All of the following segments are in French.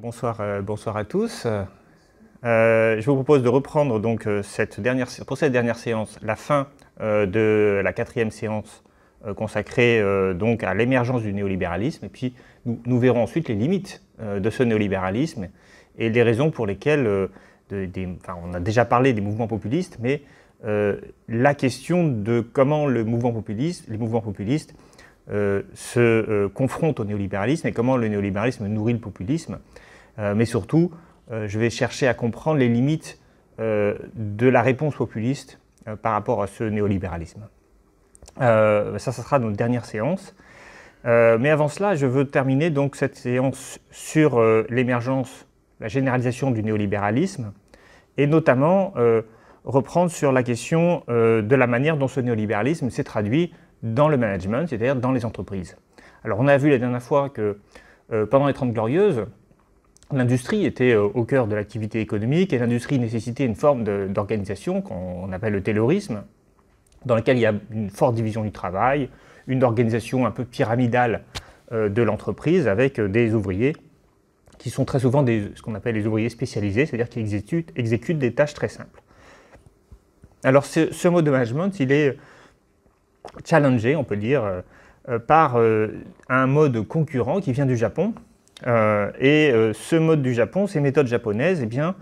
Bonsoir, euh, bonsoir à tous. Euh, je vous propose de reprendre donc euh, cette dernière, pour cette dernière séance la fin de la quatrième séance consacrée donc à l'émergence du néolibéralisme. Et puis nous, verrons ensuite les limites de ce néolibéralisme et les raisons pour lesquelles, on a déjà parlé des mouvements populistes, mais la question de comment le mouvement les mouvements populistes euh, se euh, confronte au néolibéralisme et comment le néolibéralisme nourrit le populisme. Euh, mais surtout, je vais chercher à comprendre les limites de la réponse populiste par rapport à ce néolibéralisme. ça, ça sera notre dernière séance. mais avant cela, je veux terminer donc cette séance sur l'émergence, la généralisation du néolibéralisme, et notamment reprendre sur la question de la manière dont ce néolibéralisme s'est traduit dans le management, c'est-à-dire dans les entreprises. Alors on a vu la dernière fois que euh, pendant les 30 glorieuses, l'industrie était euh, au cœur de l'activité économique et l'industrie nécessitait une forme d'organisation qu'on appelle le taylorisme, dans laquelle il y a une forte division du travail, une organisation un peu pyramidale euh, de l'entreprise avec des ouvriers qui sont très souvent des, ce qu'on appelle les ouvriers spécialisés, c'est-à-dire qui exécutent, des tâches très simples. Alors ce, ce mode de management, il est challengé, on peut dire, euh, euh, par euh, un mode concurrent qui vient du Japon. et ce mode du Japon, ces méthodes japonaises, eh bien,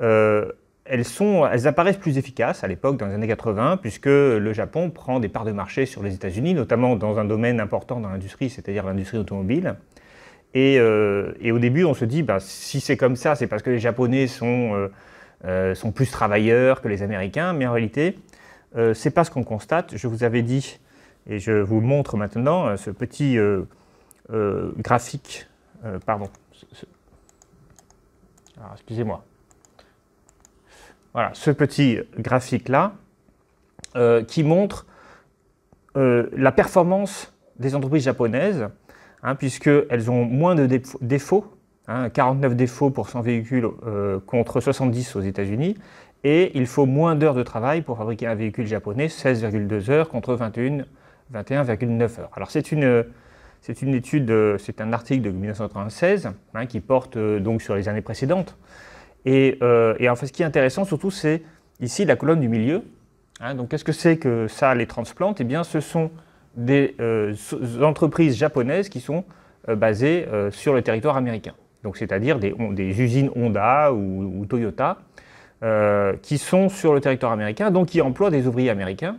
elles, sont, elles, apparaissent plus efficaces à l'époque, dans les années 80, puisque le Japon prend des parts de marché sur les États-Unis, notamment dans un domaine important dans l'industrie, c'est-à-dire l'industrie automobile. Et, au début, on se dit, bah, si c'est comme ça, c'est parce que les Japonais sont, sont, plus travailleurs que les Américains, mais en réalité, ce euh, c'est pas ce qu'on constate. Je vous avais dit, et je vous montre maintenant euh, ce petit euh, graphique, pardon, excusez-moi, voilà, ce petit graphique-là qui montre la performance des entreprises japonaises, hein, puisqu'elles ont moins de défauts 49 hein, défauts pour 100 véhicules contre 70 aux États-Unis, et il faut moins d'heures de travail pour fabriquer un véhicule japonais, 16,2 heures contre 21,9 heures. Alors c'est une, c'est une étude, euh, c'est un article de 1996 hein, qui porte euh, donc sur les années précédentes. Euh, et, en fait, ce qui est intéressant surtout, c'est ici la colonne du milieu. Hein. donc qu'est-ce que c'est que ça, les transplantes Eh bien, ce sont des entreprises japonaises qui sont basées sur le territoire américain. Donc c'est-à-dire des, usines Honda ou Toyota euh, qui sont sur le territoire américain, donc qui emploient des ouvriers américains.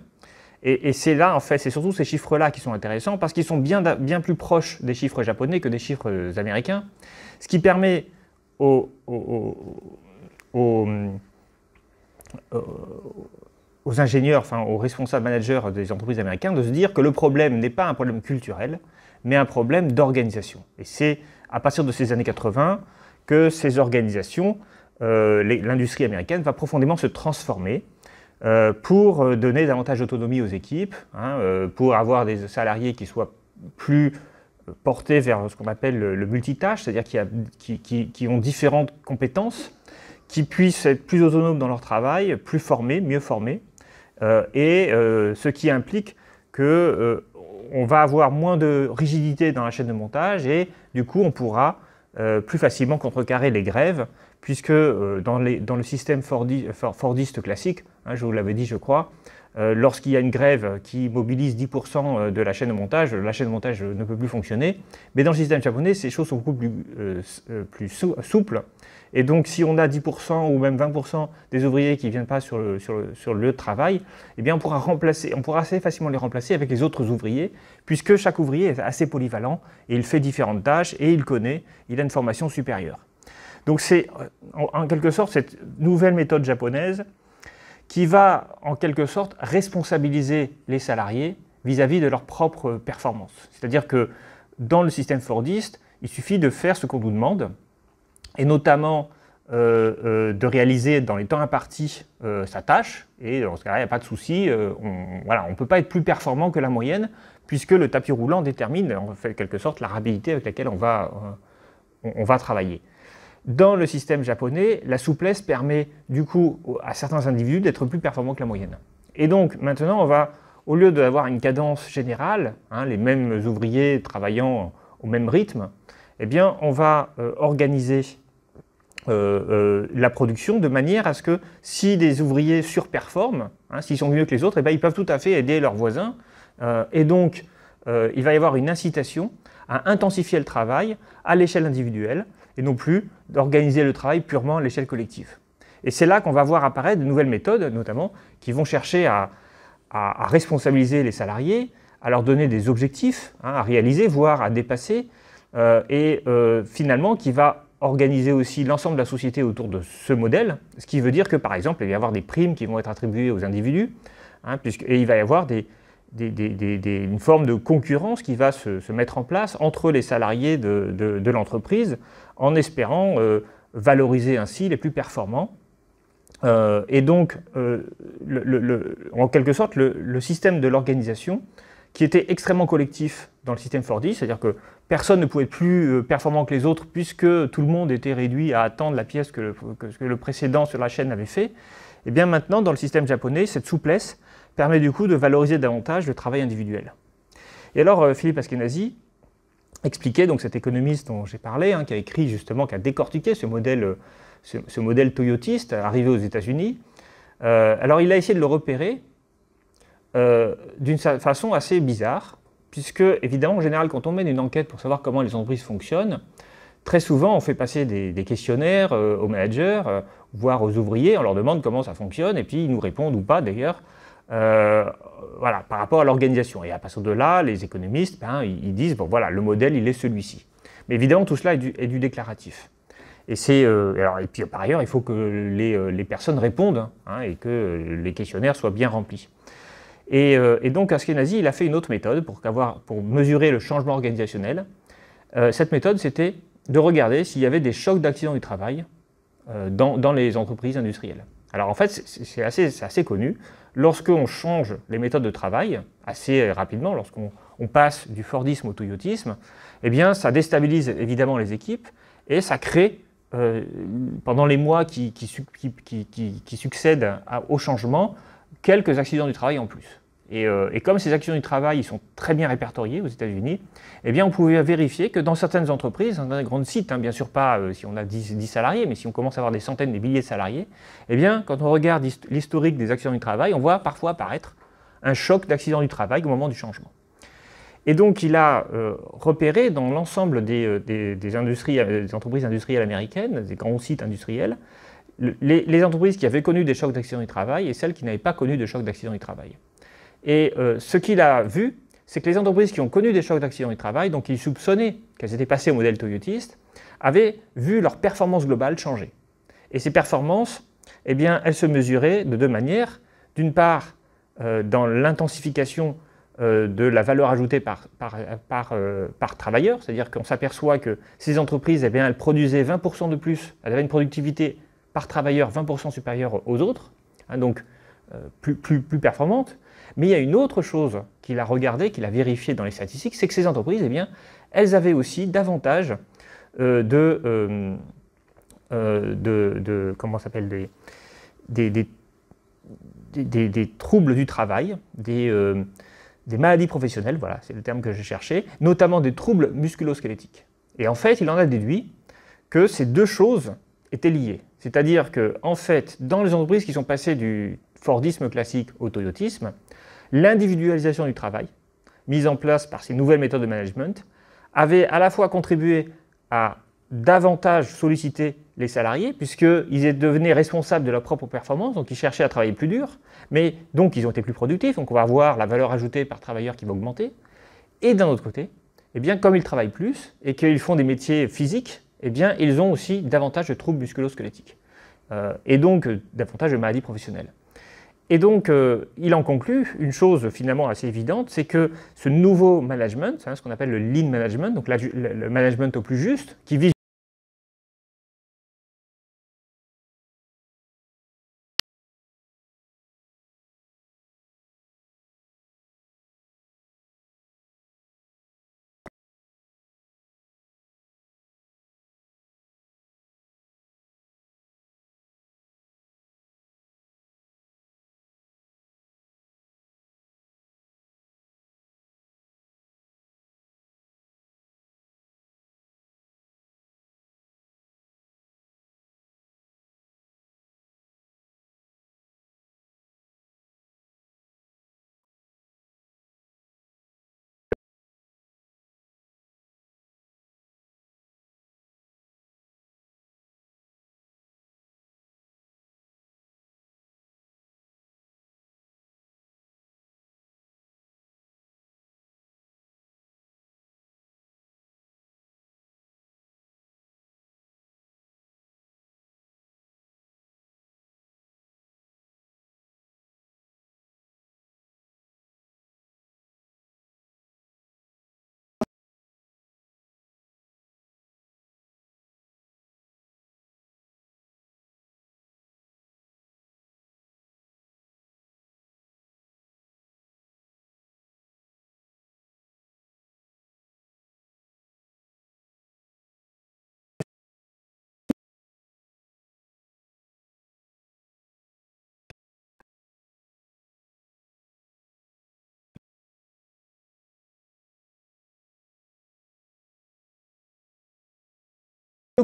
Et, et c'est là, en fait, c'est surtout ces chiffres-là qui sont intéressants parce qu'ils sont bien, bien plus proches des chiffres japonais que des chiffres américains, ce qui permet aux, aux, aux, euh, aux ingénieurs, enfin aux responsables managers des entreprises américaines de se dire que le problème n'est pas un problème culturel, mais un problème d'organisation. Et c'est à partir de ces années 80 que ces organisations euh, l'industrie américaine va profondément se transformer euh, pour euh, donner davantage d'autonomie aux équipes, hein, pour avoir des salariés qui soient plus portés vers ce qu'on appelle le, multitâche, c'est-à-dire qui, ont différentes compétences, qui puissent être plus autonomes dans leur travail, plus formés, mieux formés, et ce qui implique qu'on va avoir moins de rigidité dans la chaîne de montage et du coup on pourra plus facilement contrecarrer les grèves puisque euh, dans, le système fordiste classique, hein, je vous l'avais dit je crois, euh, lorsqu'il y a une grève qui mobilise 10% euh, de la chaîne de montage, la chaîne de montage ne peut plus fonctionner. Mais dans le système japonais, ces choses sont beaucoup plus, souples. Et donc, si on a 10% ou même 20% des ouvriers qui ne viennent pas sur le, travail, eh on pourra, on pourra assez facilement les remplacer avec les autres ouvriers, puisque chaque ouvrier est assez polyvalent et il fait différentes tâches et il connaît, il a une formation supérieure. Donc c'est en quelque sorte cette nouvelle méthode japonaise qui va en quelque sorte responsabiliser les salariés vis-à-vis de leur propre performance. C'est-à-dire que dans le système Fordiste, il suffit de faire ce qu'on nous demande, et notamment euh, euh, de réaliser dans les temps impartis euh, sa tâche, et en ce cas-là, il n'y a pas de souci, on ne peut pas être plus performant que la moyenne, puisque le tapis roulant détermine en fait, quelque sorte la rapidité avec laquelle on va travailler. Dans le système japonais, la souplesse permet du coup à certains individus d'être plus performants que la moyenne. Et donc maintenant, on va, au lieu d'avoir une cadence générale, hein, les mêmes ouvriers travaillant au même rythme, eh bien, on va euh, organiser euh, euh, la production de manière à ce que si des ouvriers surperforment, hein, s'ils sont mieux que les autres, eh ben, ils peuvent tout à fait aider leurs voisins. et donc, il va y avoir une incitation à intensifier le travail à l'échelle individuelle et non plus d'organiser le travail purement à l'échelle collective. Et c'est là qu'on va voir apparaître de nouvelles méthodes, notamment, qui vont chercher à, responsabiliser les salariés, à leur donner des objectifs hein, à réaliser, voire à dépasser, euh, et euh, finalement qui va organiser aussi l'ensemble de la société autour de ce modèle, ce qui veut dire que par exemple, il va y avoir des primes qui vont être attribuées aux individus, hein, et il va y avoir une forme de concurrence qui va se, mettre en place entre les salariés de l'entreprise en espérant euh, valoriser ainsi les plus performants. Euh, et donc, euh, en quelque sorte, le, système de l'organisation, qui était extrêmement collectif dans le système Fordy, c'est-à-dire que personne ne pouvait être plus performant que les autres, puisque tout le monde était réduit à attendre la pièce que le, précédent sur la chaîne avait fait, et eh bien maintenant, dans le système japonais, cette souplesse permet du coup de valoriser davantage le travail individuel. Et alors, Philippe Askenazi expliquait donc cet économiste dont j'ai parlé, hein, qui a écrit justement, qui a décortiqué ce modèle, ce, modèle toyotiste arrivé aux États-Unis. Euh, alors il a essayé de le repérer euh, d'une façon assez bizarre, puisque évidemment en général quand on mène une enquête pour savoir comment les entreprises fonctionnent, très souvent on fait passer des, questionnaires euh, aux managers, voire aux ouvriers, on leur demande comment ça fonctionne, et puis ils nous répondent ou pas d'ailleurs voilà, par rapport à l'organisation. Et à partir de là, les économistes, ben, ils, disent, bon voilà, le modèle, il est celui-ci. Mais évidemment, tout cela est du, déclaratif. Euh, et, puis par ailleurs, il faut que les, euh, personnes répondent hein, hein, et que les questionnaires soient bien remplis. Et, euh, et, donc Askenazi, il a fait une autre méthode pour, mesurer le changement organisationnel. cette méthode, c'était de regarder s'il y avait des chocs d'accidents du travail dans les entreprises industrielles. Alors en fait, c'est assez, assez, connu. Lorsqu'on change les méthodes de travail assez rapidement, lorsqu'on passe du Fordisme au Toyotisme, eh bien ça déstabilise évidemment les équipes et ça crée, euh, pendant les mois qui, qui, succèdent au changement, quelques accidents du travail en plus. Euh, et, comme ces actions du travail sont très bien répertoriés aux États-Unis, eh bien, on pouvait vérifier que dans certaines entreprises, dans des grandes sites, hein, bien sûr pas euh, si on a 10, salariés, mais si on commence à avoir des centaines, des milliers de salariés, eh bien, quand on regarde l'historique des actions du travail, on voit parfois apparaître un choc d'accident du travail au moment du changement. Et donc, il a euh, repéré dans l'ensemble des, industries, des entreprises industrielles américaines, des grands sites industriels, les, les entreprises qui avaient connu des chocs d'accident du travail et celles qui n'avaient pas connu de chocs d'accident du travail. Et euh, ce qu'il a vu, c'est que les entreprises qui ont connu des chocs d'accidents du travail, donc qui soupçonnaient qu'elles étaient passées au modèle toyotiste, avaient vu leur performance globale changer. Et ces performances, eh elles se mesuraient de deux manières. D'une part, euh, dans l'intensification euh, de la valeur ajoutée par, travailleur, c'est-à-dire qu'on s'aperçoit que ces entreprises, eh elles produisaient 20% de plus, elles avaient une productivité par travailleur 20% supérieure aux autres, hein, donc plus, plus, plus performante. Mais il y a une autre chose qu'il a regardée, qu'il a vérifiée dans les statistiques, c'est que ces entreprises, eh bien, elles avaient aussi davantage euh, euh, euh, de, de, comment s'appelle des des, des, troubles du travail, des, des maladies professionnelles, voilà, c'est le terme que j'ai cherché, notamment des troubles musculosquelettiques. Et en fait, il en a déduit que ces deux choses étaient liées. C'est-à-dire que, en fait, dans les entreprises qui sont passées du Fordisme classique au Toyotisme, l'individualisation du travail, mise en place par ces nouvelles méthodes de management, avait à la fois contribué à davantage solliciter les salariés, puisqu'ils devenaient responsables de leur propre performance, donc ils cherchaient à travailler plus dur, mais donc ils ont été plus productifs, donc on va voir la valeur ajoutée par travailleur qui va augmenter. Et d'un autre côté, eh bien, comme ils travaillent plus et qu'ils font des métiers physiques, eh bien, ils ont aussi davantage de troubles musculo euh, et donc euh, davantage de maladies professionnelles. Et donc, euh, il en conclut une chose finalement assez évidente, c'est que ce nouveau management, hein, ce qu'on appelle le lean management, donc le management au plus juste, qui vise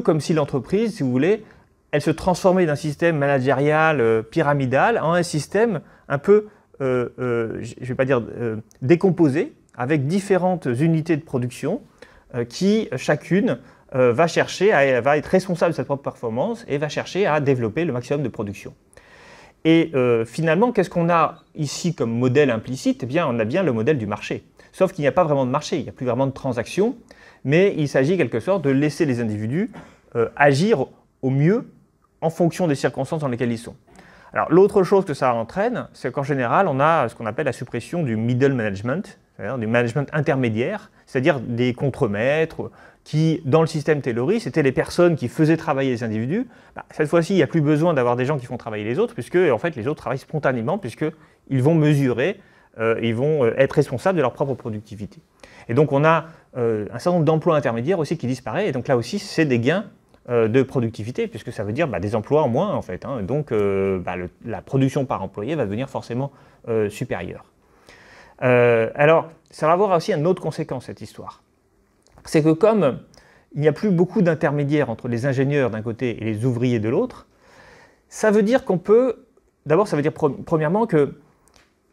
comme si l'entreprise, si vous voulez, elle se transformait d'un système managérial euh, pyramidal en un système un peu, euh, euh, je ne vais pas dire décomposé, avec différentes unités de production qui, chacune, va chercher à va être responsable de sa propre performance et va chercher à développer le maximum de production. Et finalement, qu'est-ce qu'on a ici comme modèle implicite Eh bien, on a bien le modèle du marché. Sauf qu'il n'y a pas vraiment de marché, il n'y a plus vraiment de transactions, mais il s'agit quelque sorte de laisser les individus euh, agir au mieux en fonction des circonstances dans lesquelles ils sont. Alors l'autre chose que ça entraîne, c'est qu'en général, on a ce qu'on appelle la suppression du middle management, du management intermédiaire, c'est-à-dire des contremaîtres qui, dans le système Taylorie, c'était les personnes qui faisaient travailler les individus. Bah, cette fois-ci, il n'y a plus besoin d'avoir des gens qui font travailler les autres, puisque en fait les autres travaillent spontanément, puisqu'ils vont mesurer euh, ils vont euh, être responsables de leur propre productivité. Et donc on a euh, un certain nombre d'emplois intermédiaires aussi qui disparaissent, et donc là aussi c'est des gains de productivité, puisque ça veut dire bah, des emplois en moins en fait. Hein. Donc bah, la production par employé va devenir forcément supérieure. alors ça va avoir aussi une autre conséquence cette histoire. C'est que comme il n'y a plus beaucoup d'intermédiaires entre les ingénieurs d'un côté et les ouvriers de l'autre, ça veut dire qu'on peut, d'abord ça veut dire premièrement que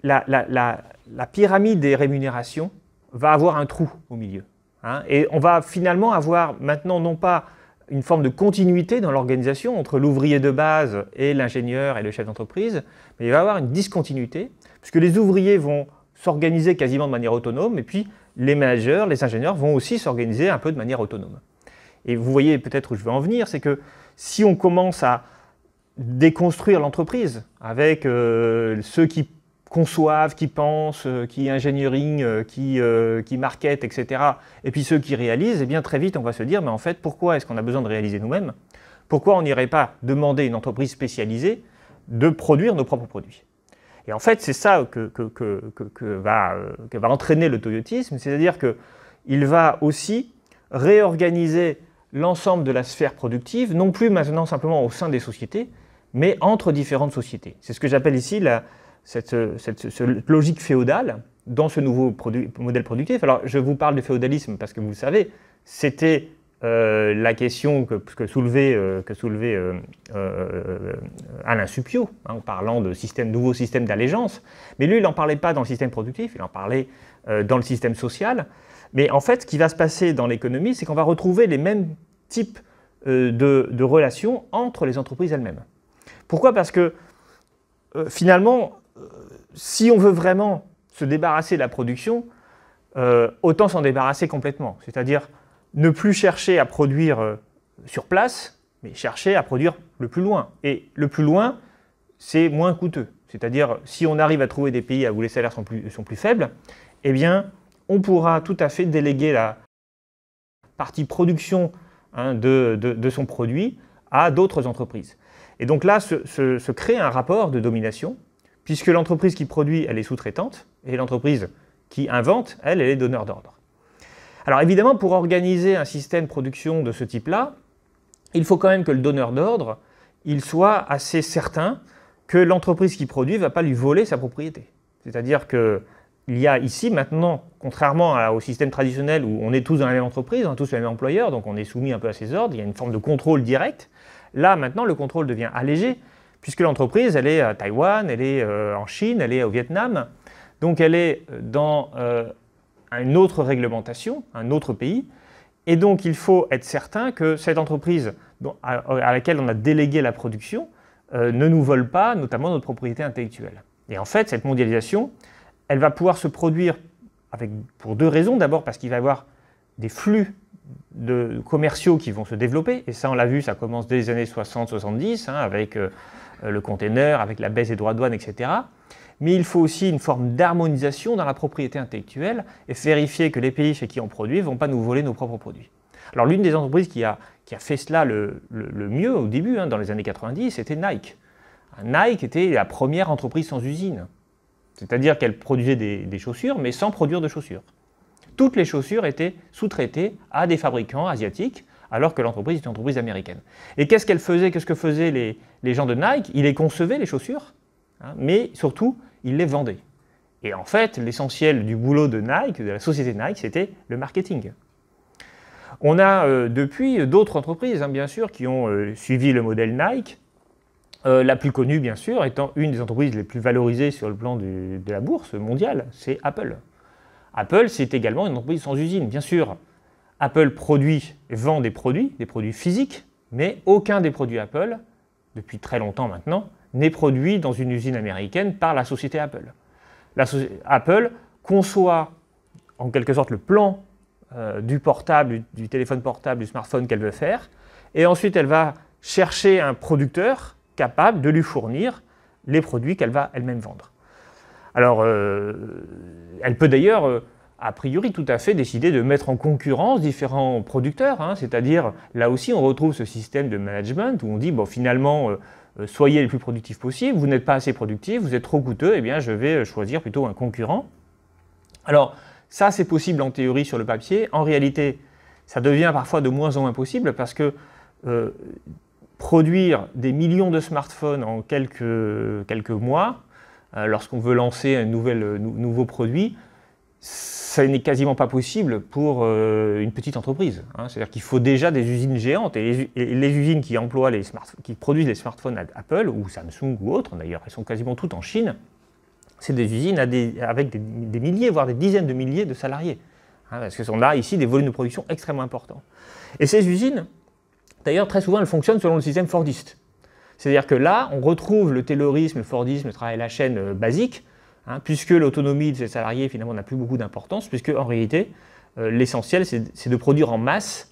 la, la, pyramide des rémunérations va avoir un trou au milieu. Hein. et on va finalement avoir maintenant non pas une forme de continuité dans l'organisation entre l'ouvrier de base et l'ingénieur et le chef d'entreprise, mais il va y avoir une discontinuité, puisque les ouvriers vont s'organiser quasiment de manière autonome, et puis les managers, les ingénieurs vont aussi s'organiser un peu de manière autonome. Et vous voyez peut-être où je veux en venir, c'est que si on commence à déconstruire l'entreprise avec euh, ceux qui conçoivent, qui pensent, euh, qui engineering, euh, qui, euh, qui market, etc., et puis ceux qui réalisent, Et eh bien très vite on va se dire, mais en fait, pourquoi est-ce qu'on a besoin de réaliser nous-mêmes Pourquoi on n'irait pas demander à une entreprise spécialisée de produire nos propres produits Et en fait, c'est ça que, que, va, que va entraîner le toyotisme, c'est-à-dire qu'il va aussi réorganiser l'ensemble de la sphère productive, non plus maintenant simplement au sein des sociétés, mais entre différentes sociétés. C'est ce que j'appelle ici la, cette, logique féodale dans ce nouveau modèle productif. Alors, je vous parle du féodalisme parce que vous le savez, c'était euh, la question que, que soulevait, euh, que soulevait euh, Alain Supio hein, en parlant de système, nouveau système d'allégeance. Mais lui, il n'en parlait pas dans le système productif, il en parlait dans le système social. Mais en fait, ce qui va se passer dans l'économie, c'est qu'on va retrouver les mêmes types de, de, relations entre les entreprises elles-mêmes. Pourquoi Parce que finalement, si on veut vraiment se débarrasser de la production, euh, autant s'en débarrasser complètement. C'est-à-dire ne plus chercher à produire euh, sur place, mais chercher à produire le plus loin. Et le plus loin, c'est moins coûteux. C'est-à-dire, si on arrive à trouver des pays où les salaires sont plus, faibles, eh bien, on pourra tout à fait déléguer la partie production hein, de, son produit à d'autres entreprises. Et donc là, se crée un rapport de domination puisque l'entreprise qui produit, elle est sous-traitante, et l'entreprise qui invente, elle, elle est donneur d'ordre. Alors évidemment, pour organiser un système de production de ce type-là, il faut quand même que le donneur d'ordre, il soit assez certain que l'entreprise qui produit ne va pas lui voler sa propriété. C'est-à-dire qu'il y a ici maintenant, contrairement au système traditionnel où on est tous dans la même entreprise, on hein, est tous le même employeur, donc on est soumis un peu à ses ordres, il y a une forme de contrôle direct. Là maintenant, le contrôle devient allégé puisque l'entreprise, elle est à Taïwan, elle est euh, en Chine, elle est au Vietnam. Donc elle est dans euh, une autre réglementation, un autre pays. Et donc il faut être certain que cette entreprise à, laquelle on a délégué la production euh, ne nous vole pas, notamment notre propriété intellectuelle. Et en fait, cette mondialisation, elle va pouvoir se produire pour deux raisons. D'abord parce qu'il va y avoir des flux de commerciaux qui vont se développer. Et ça, on l'a vu, ça commence dès les années 60-70, hein, avec euh, le container, avec la baisse des droits de douane, etc. Mais il faut aussi une forme d'harmonisation dans la propriété intellectuelle et vérifier que les pays chez qui on produit ne vont pas nous voler nos propres produits. Alors l'une des entreprises qui a, qui a fait cela le, le, mieux au début, hein, dans les années 90, c'était Nike. Nike était la première entreprise sans usine. C'est-à-dire qu'elle produisait des, chaussures, mais sans produire de chaussures. Toutes les chaussures étaient sous-traitées à des fabricants asiatiques alors que l'entreprise est une entreprise américaine. Et qu'est-ce qu'elle faisait Qu'est-ce que faisaient les, gens de Nike Ils les concevaient, les chaussures, hein, mais surtout, ils les vendaient. Et en fait, l'essentiel du boulot de Nike, de la société Nike, c'était le marketing. On a euh, depuis d'autres entreprises, hein, bien sûr, qui ont euh, suivi le modèle Nike. Euh, la plus connue, bien sûr, étant une des entreprises les plus valorisées sur le plan de la bourse mondiale, c'est Apple. Apple, c'est également une entreprise sans usine, bien sûr. Apple produit et vend des produits, des produits physiques, mais aucun des produits Apple, depuis très longtemps maintenant, n'est produit dans une usine américaine par la société Apple. Apple conçoit en quelque sorte le plan euh, du portable, du, téléphone portable, du smartphone qu'elle veut faire, et ensuite elle va chercher un producteur capable de lui fournir les produits qu'elle va elle-même vendre. Alors, euh, elle peut d'ailleurs... Euh, a priori tout à fait décidé de mettre en concurrence différents producteurs, hein. c'est-à-dire là aussi on retrouve ce système de management où on dit bon finalement euh, euh, soyez le plus productif possible, vous n'êtes pas assez productif, vous êtes trop coûteux, eh bien je vais euh, choisir plutôt un concurrent. Alors ça c'est possible en théorie sur le papier, en réalité ça devient parfois de moins en moins possible parce que produire des millions de smartphones en quelques, mois, lorsqu'on veut lancer un nouveau produit, ça n'est quasiment pas possible pour euh, une petite entreprise. Hein. C'est-à-dire qu'il faut déjà des usines géantes. Et les, usines qui, emploient les qui produisent les smartphones Apple ou Samsung ou autres, d'ailleurs, elles sont quasiment toutes en Chine, c'est des usines avec des, milliers, voire des dizaines de milliers de salariés. Hein, parce sont a ici des volumes de production extrêmement importants. Et ces usines, d'ailleurs, très souvent, elles fonctionnent selon le système Fordiste. C'est-à-dire que là, on retrouve le taylorisme, le Fordisme, le travail à la chaîne euh, basique, Hein, puisque l'autonomie de ces salariés finalement n'a plus beaucoup d'importance, puisque en réalité, euh, l'essentiel, c'est de produire en masse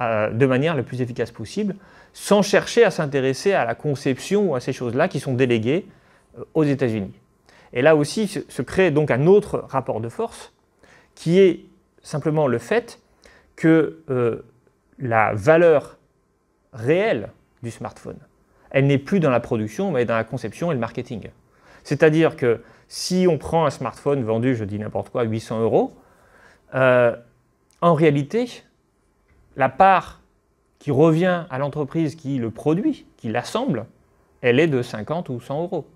euh, de manière la plus efficace possible, sans chercher à s'intéresser à la conception ou à ces choses-là qui sont déléguées euh, aux États-Unis. Et là aussi se crée donc un autre rapport de force, qui est simplement le fait que la valeur réelle du smartphone, elle n'est plus dans la production, mais dans la conception et le marketing. C'est-à-dire que si on prend un smartphone vendu, je dis n'importe quoi, 800 euros, euh, en réalité, la part qui revient à l'entreprise qui le produit, qui l'assemble, elle est de 50 ou 100 euros.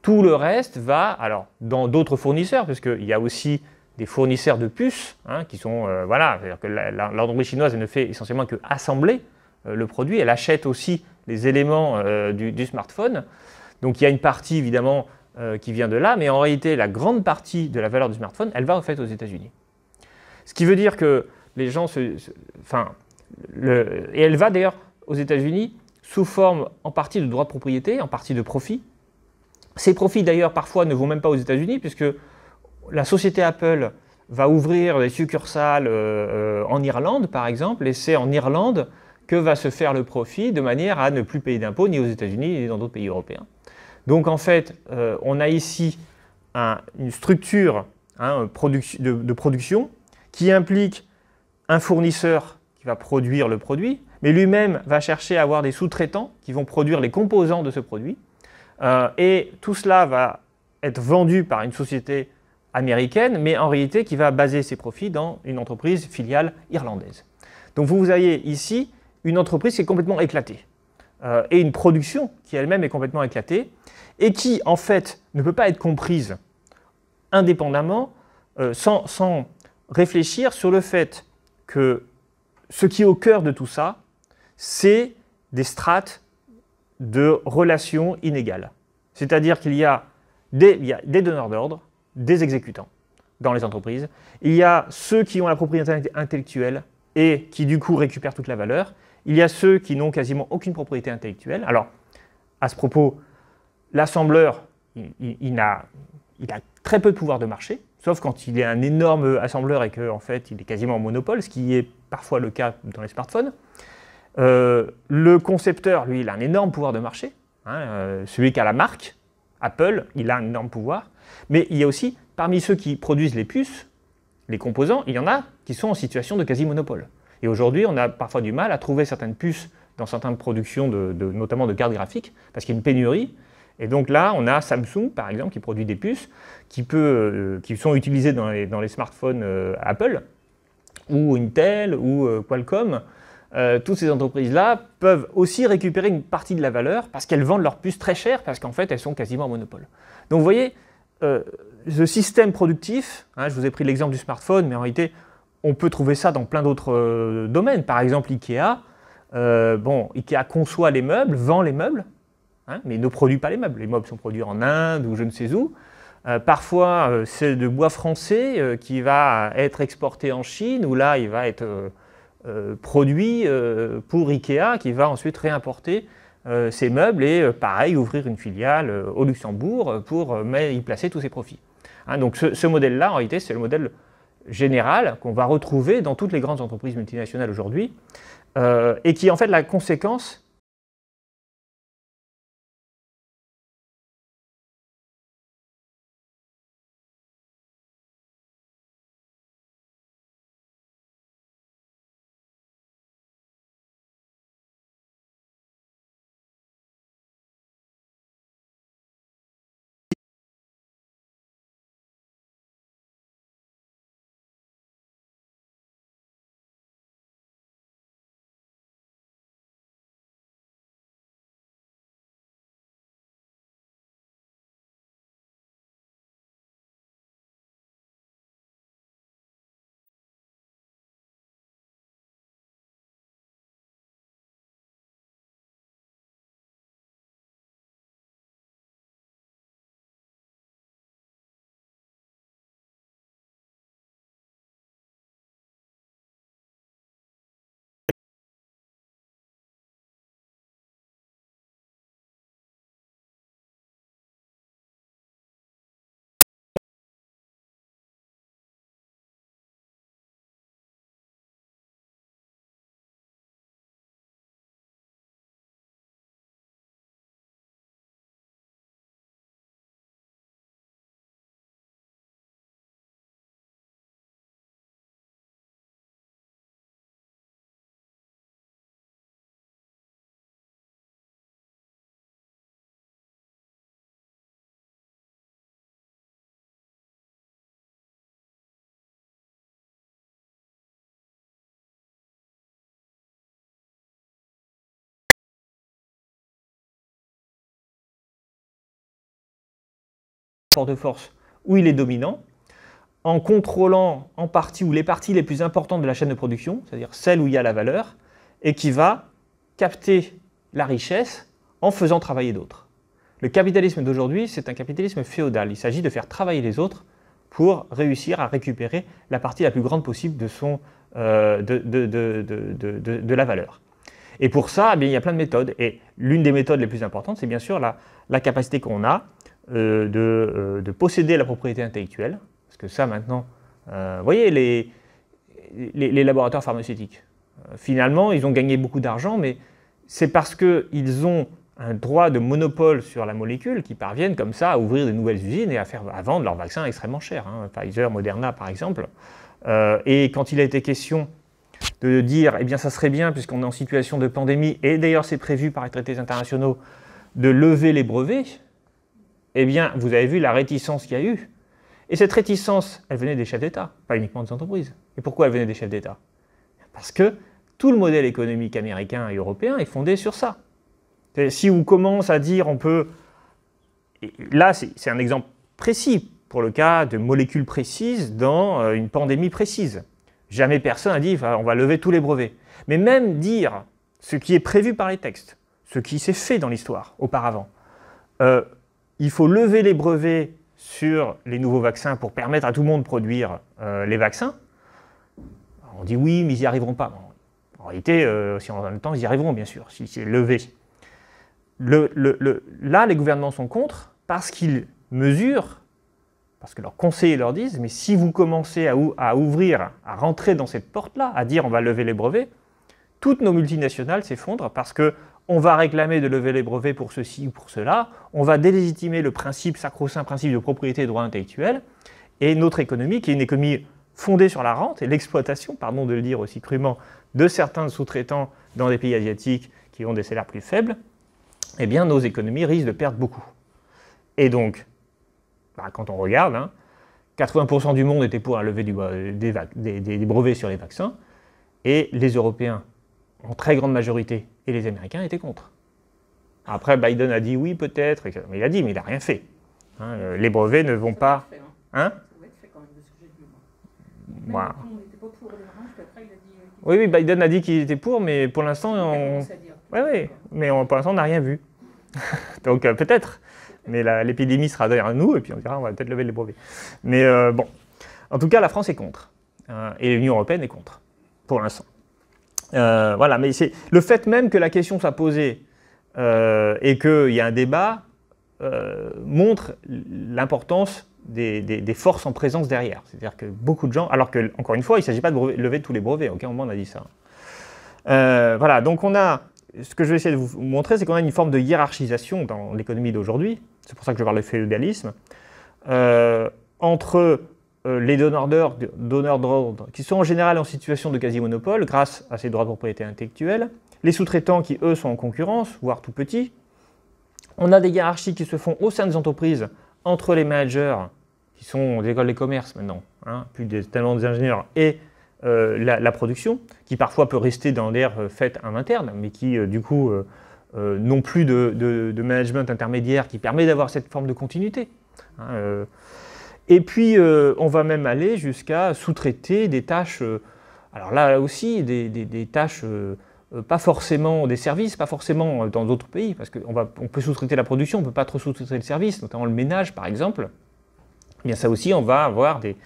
Tout le reste va, alors, dans d'autres fournisseurs, parce qu'il y a aussi des fournisseurs de puces, hein, qui sont, euh, voilà, c'est-à-dire que l'entreprise chinoise, ne fait essentiellement que assembler euh, le produit, elle achète aussi les éléments du, smartphone. Donc il y a une partie, évidemment, euh, qui vient de là, mais en réalité, la grande partie de la valeur du smartphone, elle va en fait aux États-Unis. Ce qui veut dire que les gens se. enfin, le, et elle va d'ailleurs aux États-Unis sous forme en partie de droits de propriété, en partie de profit. Ces profits d'ailleurs parfois ne vont même pas aux États-Unis, puisque la société Apple va ouvrir des succursales euh, euh, en Irlande, par exemple, et c'est en Irlande que va se faire le profit de manière à ne plus payer d'impôts ni aux États-Unis ni dans d'autres pays européens. Donc en fait, euh, on a ici une structure hein, de, production qui implique un fournisseur qui va produire le produit, mais lui-même va chercher à avoir des sous-traitants qui vont produire les composants de ce produit. Euh, et tout cela va être vendu par une société américaine, mais en réalité qui va baser ses profits dans une entreprise filiale irlandaise. Donc vous avez ici une entreprise qui est complètement éclatée, euh, et une production qui elle-même est complètement éclatée, et qui, en fait, ne peut pas être comprise indépendamment, euh, sans, réfléchir sur le fait que ce qui est au cœur de tout ça, c'est des strates de relations inégales. C'est-à-dire qu'il y, y, a des donneurs d'ordre, des exécutants dans les entreprises, il y a ceux qui ont la propriété intellectuelle et qui du coup récupèrent toute la valeur, il y a ceux qui n'ont quasiment aucune propriété intellectuelle. Alors, à ce propos, l'assembleur, il, a, très peu de pouvoir de marché, sauf quand il est un énorme assembleur et qu'en fait, il est quasiment en monopole, ce qui est parfois le cas dans les smartphones. Euh, le concepteur, lui, il a un énorme pouvoir de marché. Hein, euh, celui qui a la marque, Apple, il a un énorme pouvoir. Mais il y a aussi, parmi ceux qui produisent les puces, les composants, il y en a qui sont en situation de quasi-monopole. Et aujourd'hui, on a parfois du mal à trouver certaines puces dans certaines productions, de, notamment de cartes graphiques, parce qu'il y a une pénurie et donc là, on a Samsung, par exemple, qui produit des puces qui, euh, sont utilisées dans les, smartphones euh, Apple, ou Intel, ou euh, Qualcomm. toutes ces entreprises-là peuvent aussi récupérer une partie de la valeur parce qu'elles vendent leurs puces très chères, parce qu'en fait, elles sont quasiment en monopole. Donc vous voyez, ce système productif, hein, je vous ai pris l'exemple du smartphone, mais en réalité, on peut trouver ça dans plein d'autres domaines. Par exemple, Ikea. bon, Ikea conçoit les meubles, vend les meubles, hein, mais ne produit pas les meubles. Les meubles sont produits en Inde ou je ne sais où. Euh, parfois, euh, c'est de bois français euh, qui va être exporté en Chine, où là, il va être produit pour Ikea, qui va ensuite réimporter ses meubles et, pareil, ouvrir une filiale au Luxembourg pour y placer tous ses profits. Hein, donc, ce, ce modèle-là, en réalité, c'est le modèle général qu'on va retrouver dans toutes les grandes entreprises multinationales aujourd'hui, et qui est en fait la conséquence rapport de force où il est dominant, en contrôlant en partie ou les parties les plus importantes de la chaîne de production, c'est-à-dire celles où il y a la valeur, et qui va capter la richesse en faisant travailler d'autres. Le capitalisme d'aujourd'hui, c'est un capitalisme féodal. Il s'agit de faire travailler les autres pour réussir à récupérer la partie la plus grande possible de, son, euh, de, la valeur. Et pour ça, eh bien, il y a plein de méthodes. Et l'une des méthodes les plus importantes, c'est bien sûr la capacité qu'on a euh, euh, de, posséder la propriété intellectuelle, parce que ça maintenant, euh, vous voyez, les, laboratoires pharmaceutiques, finalement, ils ont gagné beaucoup d'argent, mais c'est parce qu'ils ont un droit de monopole sur la molécule qui parviennent comme ça à ouvrir de nouvelles usines et à, faire, vendre leurs vaccins extrêmement chers, hein. Pfizer, Moderna par exemple. et quand il a été question de dire, eh bien ça serait bien, puisqu'on est en situation de pandémie, et d'ailleurs c'est prévu par les traités internationaux, de lever les brevets, eh bien, vous avez vu la réticence qu'il y a eu. Et cette réticence, elle venait des chefs d'État, pas uniquement des entreprises. Et pourquoi elle venait des chefs d'État Parce que tout le modèle économique américain et européen est fondé sur ça. Si on commence à dire on peut... là, c'est un exemple précis pour le cas de molécules précises dans euh, une pandémie précise. Jamais personne n'a dit on va lever tous les brevets. Mais même dire ce qui est prévu par les textes, ce qui s'est fait dans l'histoire auparavant, euh, il faut lever les brevets sur les nouveaux vaccins pour permettre à tout le monde de produire euh, les vaccins. On dit oui, mais ils n'y arriveront pas. en réalité, euh, si on a le temps, ils y arriveront, bien sûr, si c'est levé. là, les gouvernements sont contre parce qu'ils mesurent, parce que leurs conseillers leur disent, mais si vous commencez à ouvrir, à rentrer dans cette porte-là, à dire on va lever les brevets, toutes nos multinationales s'effondrent parce que on va réclamer de lever les brevets pour ceci ou pour cela, on va délégitimer le principe sacro-saint, principe de propriété et droit intellectuel, et notre économie, qui est une économie fondée sur la rente et l'exploitation, pardon de le dire aussi crûment, de certains sous-traitants dans des pays asiatiques qui ont des salaires plus faibles, eh bien nos économies risquent de perdre beaucoup. Et donc, bah, quand on regarde, 80% hein, du monde était pour la levée des, brevets sur les vaccins, et les Européens, en très grande majorité, et les Américains étaient contre. Après, Biden a dit oui, peut-être. Mais il a dit, mais il n'a rien fait. Hein, euh, les brevets ne vont pas. Hein, hein? Voilà. Euh, oui, oui, Biden a dit qu'il était pour, mais pour l'instant, on... Oui, oui, mais pour l'instant, on n'a rien vu. Donc euh, peut-être, mais l'épidémie sera derrière nous, et puis on dira, on va peut-être lever les brevets. Mais bon, en tout cas, la France est contre, hein, et l'Union européenne est contre, pour l'instant. Euh, voilà, mais c'est le fait même que la question soit posée euh, et qu'il y a un débat euh, montre l'importance des, forces en présence derrière. C'est-à-dire que beaucoup de gens, alors que encore une fois, il ne s'agit pas de lever tous les brevets. Ok, aucun moment on a dit ça. voilà, donc on a ce que je vais essayer de vous montrer, c'est qu'on a une forme de hiérarchisation dans l'économie d'aujourd'hui. C'est pour ça que je parle de féodalisme entre euh, les donneurs d'ordre, qui sont en général en situation de quasi-monopole grâce à ces droits de propriété intellectuelle, les sous-traitants qui, eux, sont en concurrence, voire tout petits. On a des hiérarchies qui se font au sein des entreprises entre les managers, qui sont des écoles de commerce maintenant, hein, plus des, talents des ingénieurs, et euh, la, production, qui parfois peut rester dans l'air euh, faite en interne, mais qui, du coup, n'ont plus de, management intermédiaire qui permet d'avoir cette forme de continuité. Hein, et puis, euh, on va même aller jusqu'à sous-traiter des tâches, euh, alors là aussi, des, tâches, euh, pas forcément des services, pas forcément dans d'autres pays, parce qu'on on peut sous-traiter la production, on ne peut pas trop sous-traiter le service, notamment le ménage par exemple. Eh bien ça aussi, on va avoir des...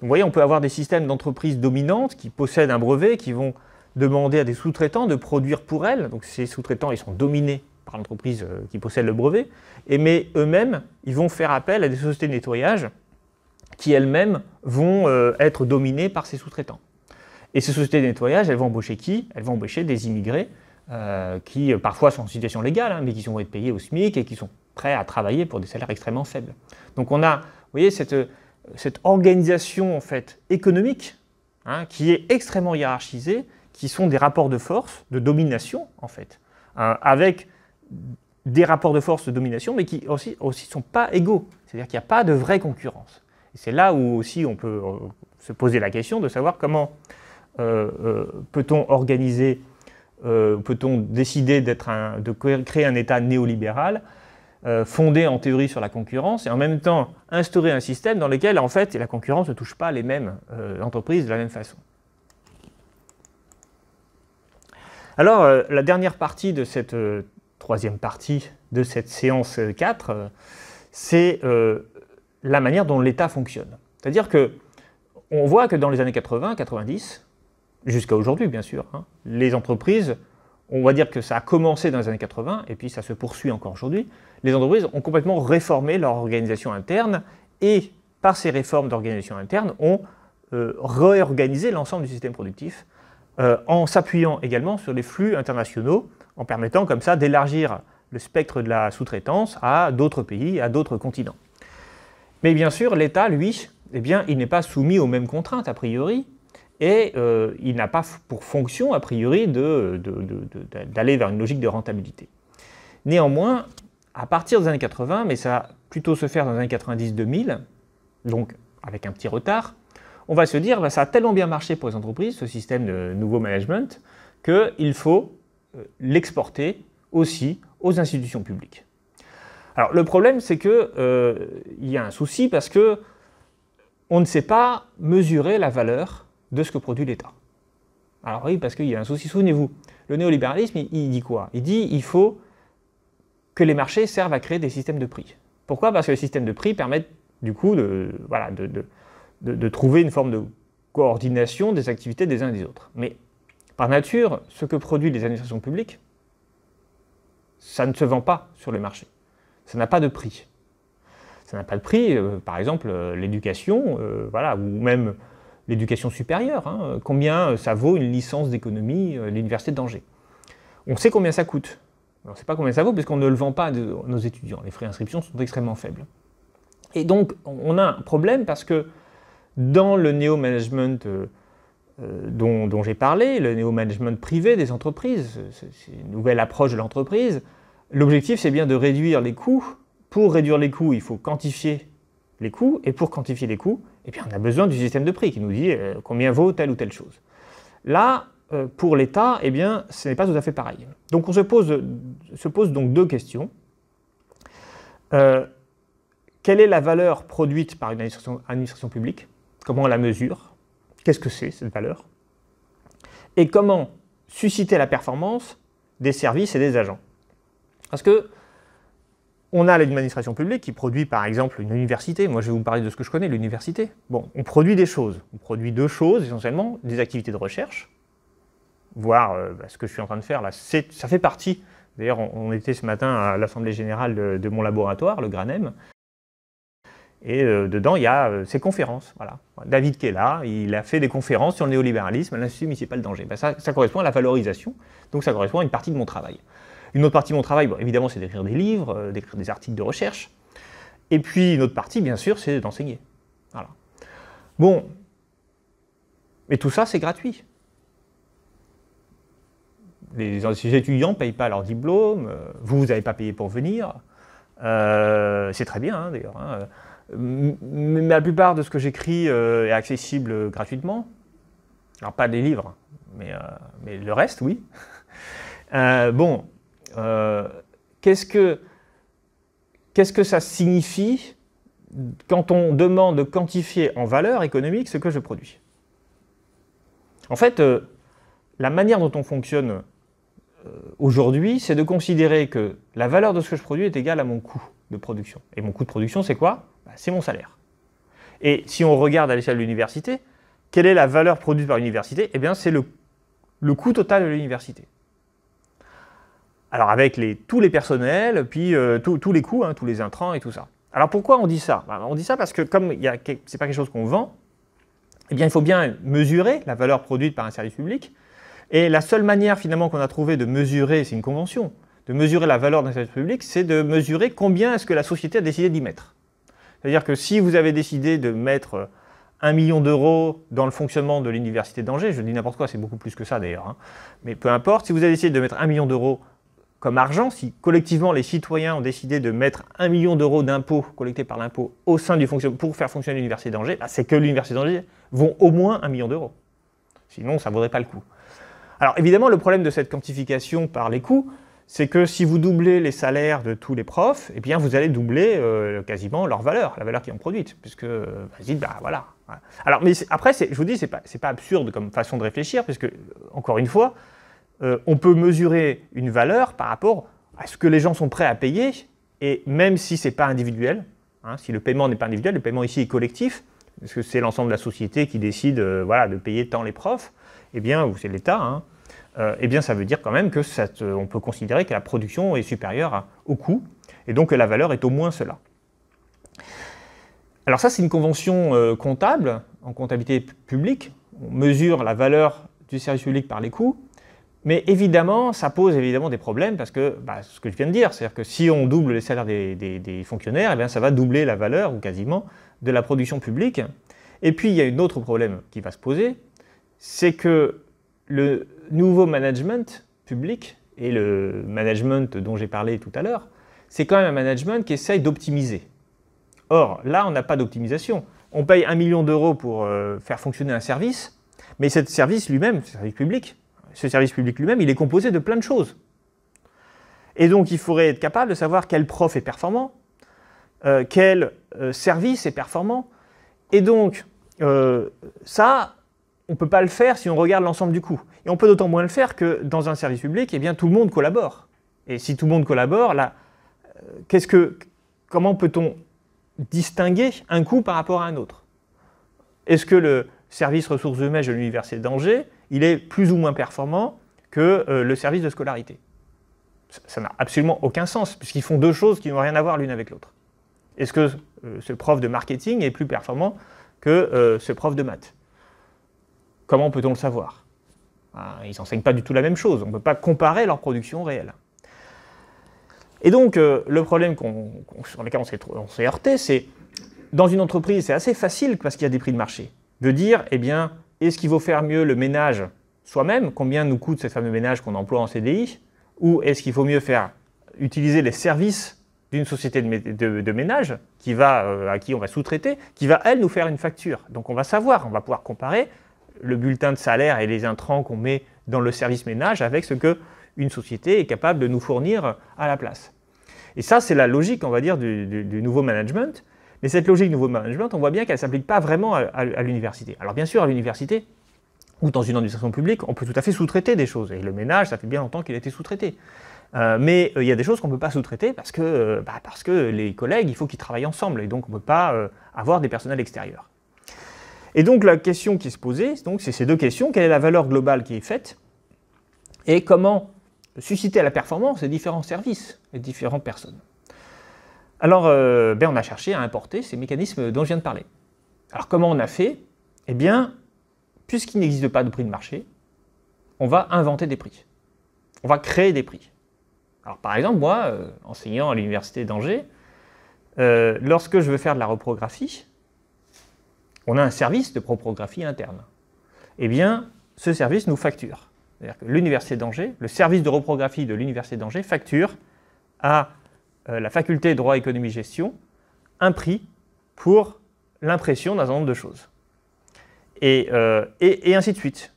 Vous voyez, on peut avoir des systèmes d'entreprises dominantes qui possèdent un brevet, qui vont demander à des sous-traitants de produire pour elles. Donc ces sous-traitants, ils sont dominés par l'entreprise qui possède le brevet, et mais eux-mêmes, ils vont faire appel à des sociétés de nettoyage qui elles-mêmes vont euh, être dominées par ces sous-traitants. Et ces sociétés de nettoyage, elles vont embaucher qui Elles vont embaucher des immigrés euh, qui euh, parfois sont en situation légale, hein, mais qui vont être payés au SMIC et qui sont prêts à travailler pour des salaires extrêmement faibles. Donc on a, vous voyez, cette, organisation en fait économique hein, qui est extrêmement hiérarchisée, qui sont des rapports de force, de domination en fait, avec des rapports de force de domination, mais qui aussi ne sont pas égaux. C'est-à-dire qu'il n'y a pas de vraie concurrence. C'est là où aussi on peut euh, se poser la question de savoir comment euh, euh, peut-on organiser, peut-on décider de créer un État néolibéral fondé en théorie sur la concurrence et en même temps instaurer un système dans lequel en fait la concurrence ne touche pas les mêmes entreprises de la même façon. Alors la dernière partie de cette troisième partie de cette séance 4, c'est la manière dont l'État fonctionne. C'est-à-dire que on voit que dans les années 80, 90, jusqu'à aujourd'hui bien sûr, hein, les entreprises, on va dire que ça a commencé dans les années 80 et puis ça se poursuit encore aujourd'hui, les entreprises ont complètement réformé leur organisation interne et par ces réformes d'organisation interne ont euh, réorganisé l'ensemble du système productif euh, en s'appuyant également sur les flux internationaux, en permettant comme ça d'élargir le spectre de la sous-traitance à d'autres pays, à d'autres continents. Mais bien sûr, l'État, lui, eh bien, il n'est pas soumis aux mêmes contraintes, a priori, et euh, il n'a pas pour fonction, a priori, d'aller vers une logique de rentabilité. Néanmoins, à partir des années 80, mais ça va plutôt se faire dans les années 90-2000, donc avec un petit retard, on va se dire, bah, ça a tellement bien marché pour les entreprises, ce système de nouveau management, qu'il faut euh, l'exporter aussi aux institutions publiques. Alors le problème, c'est que euh, il y a un souci parce que on ne sait pas mesurer la valeur de ce que produit l'État. Alors oui, parce qu'il y a un souci. Souvenez-vous, le néolibéralisme, il, dit quoi Il dit il faut que les marchés servent à créer des systèmes de prix. Pourquoi Parce que les systèmes de prix permettent du coup de, de trouver une forme de coordination des activités des uns et des autres. Mais par nature, ce que produisent les administrations publiques, ça ne se vend pas sur les marchés. Ça n'a pas de prix. Ça n'a pas de prix, euh, par exemple, euh, l'éducation, euh, voilà, ou même l'éducation supérieure. Hein. combien ça vaut une licence d'économie à l'université d'Angers On sait combien ça coûte. On ne sait pas combien ça vaut, puisqu'on ne le vend pas à nos étudiants. Les frais d'inscription sont extrêmement faibles. Et donc, on a un problème parce que dans le néo-management dont, j'ai parlé, le néo-management privé des entreprises, c'est une nouvelle approche de l'entreprise, L'objectif, c'est bien de réduire les coûts. Pour réduire les coûts, il faut quantifier les coûts. Et pour quantifier les coûts, eh on a besoin du système de prix qui nous dit euh, combien vaut telle ou telle chose. Là, euh, pour l'État, eh bien, ce n'est pas tout à fait pareil. Donc on se pose, se pose donc deux questions. Euh, quelle est la valeur produite par une administration publique Comment on la mesure Qu'est-ce que c'est cette valeur Et comment susciter la performance des services et des agents parce que on a l'administration publique qui produit par exemple une université. Moi, je vais vous parler de ce que je connais, l'université. Bon, on produit des choses. On produit deux choses essentiellement, des activités de recherche, voire euh, bah, ce que je suis en train de faire là, ça fait partie. D'ailleurs, on, était ce matin à l'Assemblée générale de, mon laboratoire, le GRANEM, et euh, dedans, il y a euh, ces conférences. David qui est là, il a fait des conférences sur le néolibéralisme à l'Institut municipal d'Angers. Bah, ça correspond à la valorisation, donc ça correspond à une partie de mon travail. Une autre partie de mon travail, évidemment, c'est d'écrire des livres, euh, d'écrire des articles de recherche. Et puis une autre partie, bien sûr, c'est d'enseigner. Voilà. Bon. Mais tout ça, c'est gratuit. Les, étudiants ne payent pas leur diplôme, euh, vous, vous n'avez pas payé pour venir. Euh, c'est très bien, hein, d'ailleurs. Hein. Mais la plupart de ce que j'écris est accessible gratuitement. Alors, pas des livres, mais le reste, oui. bon, euh, qu'est-ce que qu'est-ce que ça signifie quand on demande de quantifier en valeur économique ce que je produis En fait, euh, la manière dont on fonctionne euh, aujourd'hui, c'est de considérer que la valeur de ce que je produis est égale à mon coût de production. Et mon coût de production, c'est quoi bah, C'est mon salaire. Et si on regarde à l'échelle de l'université, quelle est la valeur produite par l'université Eh bien, c'est le, le coût total de l'université. Alors avec les, tous les personnels, puis euh, tous les coûts, hein, tous les intrants et tout ça. Alors pourquoi on dit ça bah, On dit ça parce que comme ce n'est pas quelque chose qu'on vend, eh bien il faut bien mesurer la valeur produite par un service public. Et la seule manière finalement qu'on a trouvé de mesurer, c'est une convention, de mesurer la valeur d'un service public, c'est de mesurer combien est-ce que la société a décidé d'y mettre. C'est-à-dire que si vous avez décidé de mettre euh, un million d'euros dans le fonctionnement de l'université d'Angers, je dis n'importe quoi, c'est beaucoup plus que ça d'ailleurs, hein, mais peu importe, si vous avez décidé de mettre un million d'euros comme argent, si collectivement les citoyens ont décidé de mettre un million d'euros d'impôts collectés par l'impôt au sein du pour faire fonctionner l'université d'Angers, bah, c'est que l'université d'Angers vont au moins un million d'euros. Sinon, ça ne vaudrait pas le coup. Alors évidemment, le problème de cette quantification par les coûts, c'est que si vous doublez les salaires de tous les profs, eh bien vous allez doubler euh, quasiment leur valeur, la valeur qu'ils ont produite, puisque euh, vas-y, ben bah voilà. Alors, mais après, je vous dis, c'est n'est pas absurde comme façon de réfléchir, puisque, encore une fois, euh, on peut mesurer une valeur par rapport à ce que les gens sont prêts à payer, et même si ce n'est pas individuel, hein, si le paiement n'est pas individuel, le paiement ici est collectif, parce que c'est l'ensemble de la société qui décide euh, de payer tant les profs, eh bien, ou c'est l'État, hein, euh, eh bien ça veut dire quand même que on peut considérer que la production est supérieure au coût, et donc que la valeur est au moins cela. Alors ça, c'est une convention comptable, en comptabilité publique. On mesure la valeur du service public par les coûts. Mais évidemment, ça pose évidemment des problèmes parce que bah, ce que je viens de dire, c'est-à-dire que si on double les salaires des, fonctionnaires, eh bien, ça va doubler la valeur ou quasiment de la production publique. Et puis il y a un autre problème qui va se poser, c'est que le nouveau management public et le management dont j'ai parlé tout à l'heure, c'est quand même un management qui essaye d'optimiser. Or, là, on n'a pas d'optimisation. On paye un million d'euros pour euh, faire fonctionner un service, mais ce service lui-même, ce service public, ce service public lui-même, il est composé de plein de choses. Et donc, il faudrait être capable de savoir quel prof est performant, euh, quel euh, service est performant. Et donc, euh, ça, on ne peut pas le faire si on regarde l'ensemble du coût. Et on peut d'autant moins le faire que dans un service public, eh bien, tout le monde collabore. Et si tout le monde collabore, là, qu'est-ce que, comment peut-on distinguer un coût par rapport à un autre Est-ce que le service ressources humaines de l'Université danger il est plus ou moins performant que euh, le service de scolarité. Ça n'a absolument aucun sens, puisqu'ils font deux choses qui n'ont rien à voir l'une avec l'autre. Est-ce que euh, ce prof de marketing est plus performant que euh, ce prof de maths Comment peut-on le savoir ah, Ils n'enseignent pas du tout la même chose, on ne peut pas comparer leur production réelle. Et donc, le problème sur lequel on s'est heurté, c'est dans une entreprise, c'est assez facile parce qu'il y a des prix de marché, de dire, eh bien, est-ce qu'il vaut faire mieux le ménage soi-même Combien nous coûte ce fameux ménage qu'on emploie en CDI Ou est-ce qu'il vaut mieux faire utiliser les services d'une société de, ménage qui va, euh, à qui on va sous-traiter, qui va, elle, nous faire une facture. Donc on va savoir, on va pouvoir comparer le bulletin de salaire et les intrants qu'on met dans le service ménage avec ce que une société est capable de nous fournir à la place. Et ça, c'est la logique, on va dire, du nouveau management. Mais cette logique nouveau management, on voit bien qu'elle ne s'applique pas vraiment à, l'université. Alors bien sûr, à l'université ou dans une administration publique, on peut tout à fait sous-traiter des choses. Et le ménage, ça fait bien longtemps qu'il a été sous-traité. Euh, mais euh, il y a des choses qu'on ne peut pas sous-traiter parce, que, euh, bah, parce que les collègues, il faut qu'ils travaillent ensemble et donc on ne peut pas avoir des personnels extérieurs. Et donc la question qui se posait, c'est ces deux questions, quelle est la valeur globale qui est faite et comment susciter la performance des différents services, des différentes personnes. Alors, euh, ben, on a cherché à importer ces mécanismes dont je viens de parler. Alors, comment on a fait Eh bien, puisqu'il n'existe pas de prix de marché, on va inventer des prix. On va créer des prix. Alors, par exemple, moi, euh, enseignant à l'université d'Angers, euh, lorsque je veux faire de la reprographie, on a un service de reprographie interne. Eh bien, ce service nous facture. C'est-à-dire que l'université d'Angers, le service de reprographie de l'université d'Angers facture à euh, la faculté droit, économie, gestion, un prix pour l'impression d'un certain nombre de choses. Euh, et, et, ainsi de suite.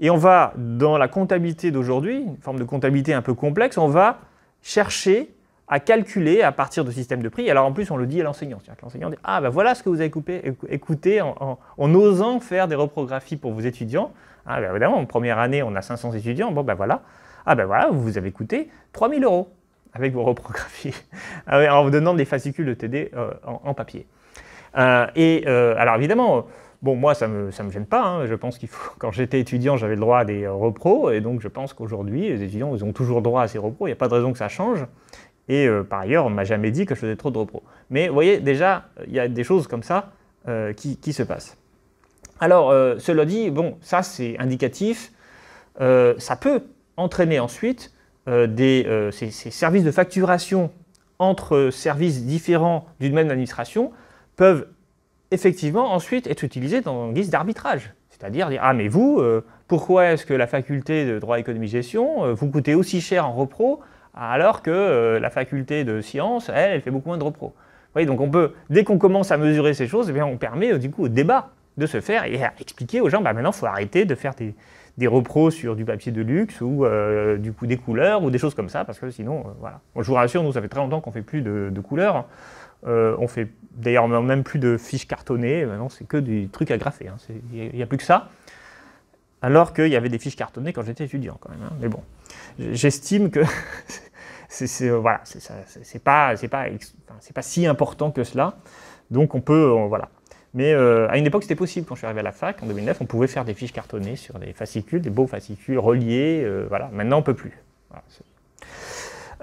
Et on va, dans la comptabilité d'aujourd'hui, une forme de comptabilité un peu complexe, on va chercher à calculer à partir de systèmes de prix. Alors en plus, on le dit à l'enseignant. l'enseignant dit Ah, ben voilà ce que vous avez coupé, écoutez en, osant faire des reprographies pour vos étudiants. Ah, ben évidemment, en première année, on a 500 étudiants. Bon, ben voilà. Ah, ben voilà, vous avez coûté 3000 euros avec vos reprographies, en ah vous donnant des fascicules de TD euh, en, papier. Euh, et euh, alors évidemment, bon, moi, ça ne me, ça me gêne pas. Hein. Je pense qu'il faut, quand j'étais étudiant, j'avais le droit à des repros, et donc je pense qu'aujourd'hui, les étudiants, ont toujours droit à ces repros, il n'y a pas de raison que ça change. Et par ailleurs, on ne m'a jamais dit que je faisais trop de repros. Mais vous voyez, déjà, il y a des choses comme ça qui, qui, se passent. Alors, cela dit, bon, ça c'est indicatif. ça peut entraîner ensuite euh, des, euh, ces, services de facturation entre euh, services différents d'une même administration peuvent effectivement ensuite être utilisés dans, en guise d'arbitrage. C'est-à-dire dire, ah mais vous, pourquoi est-ce que la faculté de droit économie-gestion vous coûtez aussi cher en repro alors que la faculté de sciences, elle, elle fait beaucoup moins de repro donc on peut, dès qu'on commence à mesurer ces choses, eh on permet du coup au débat de se faire et à expliquer aux gens, bah maintenant, il faut arrêter de faire des, des repros sur du papier de luxe ou euh, du coup des couleurs ou des choses comme ça, parce que sinon, euh, voilà. je vous rassure, nous, ça fait très longtemps qu'on fait plus de, couleurs. Euh, on fait d'ailleurs même plus de fiches cartonnées, maintenant c'est que des trucs à graffer, hein. il n'y a, plus que ça. Alors qu'il y avait des fiches cartonnées quand j'étais étudiant quand même. Hein. Mais bon, j'estime que c'est euh, voilà, c'est pas, pas, pas si important que cela. Donc on peut, voilà, mais euh, à une époque, c'était possible. Quand je suis arrivé à la fac, en 2009, on pouvait faire des fiches cartonnées sur des fascicules, des beaux fascicules reliés. Euh, voilà. Maintenant, on ne peut plus.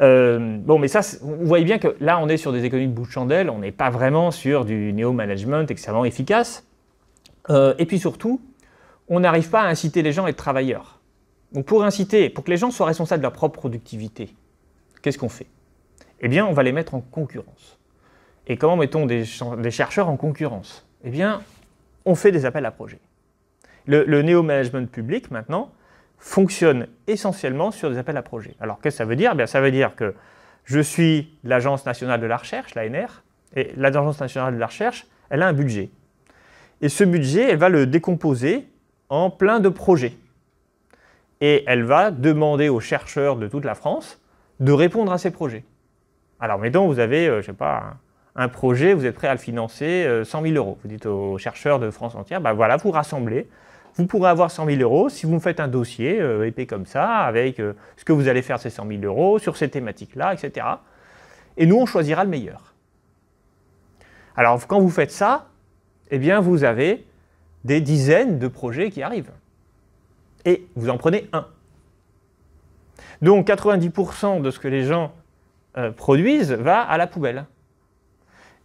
Euh, bon, mais ça, vous voyez bien que là, on est sur des économies de bout de chandelle. On n'est pas vraiment sur du néo-management extrêmement efficace. et puis surtout, on n'arrive pas à inciter les gens à être travailleurs. Donc pour inciter, pour que les gens soient responsables de leur propre productivité, qu'est-ce qu'on fait Eh bien, on va les mettre en concurrence. Et comment mettons des chercheurs en concurrence eh bien, on fait des appels à projets. Le, néo-management public, maintenant, fonctionne essentiellement sur des appels à projets. Alors, qu'est-ce que ça veut dire eh bien, Ça veut dire que je suis l'Agence nationale de la recherche, l'ANR, et l'Agence nationale de la recherche, elle a un budget. Et ce budget, elle va le décomposer en plein de projets. Et elle va demander aux chercheurs de toute la France de répondre à ces projets. Alors, mettons, vous avez, je euh, je sais pas, un projet, vous êtes prêt à le financer 100 euh, 000 euros. Vous dites aux chercheurs de France entière, ben voilà, vous rassemblez, vous pourrez avoir 100 000 euros si vous me faites un dossier euh, épais comme ça, avec euh, ce que vous allez faire ces 100 000 euros, sur ces thématiques-là, etc. Et nous, on choisira le meilleur. Alors, quand vous faites ça, eh bien, vous avez des dizaines de projets qui arrivent. Et vous en prenez un. Donc, 90% de ce que les gens produisent va à la poubelle.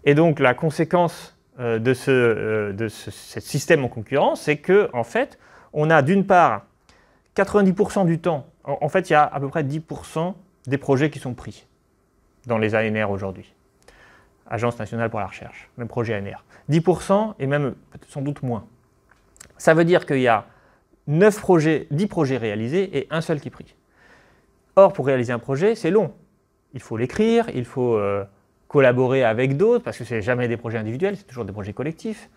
Et donc la conséquence euh, de, ce, euh, de ce, système en concurrence, c'est que en fait, on a d'une part 90% du temps, en, fait, il y a à peu près 10% des projets qui sont pris dans les ANR aujourd'hui. Agence nationale pour la recherche, même projet ANR. 10% et même sans doute moins. Ça veut dire qu'il y a 9 projets, 10 projets réalisés et un seul qui est pris. Or, pour réaliser un projet, c'est long. Il faut l'écrire, il faut euh, collaborer avec d'autres, parce que ce n'est jamais des projets individuels, c'est toujours des projets collectifs.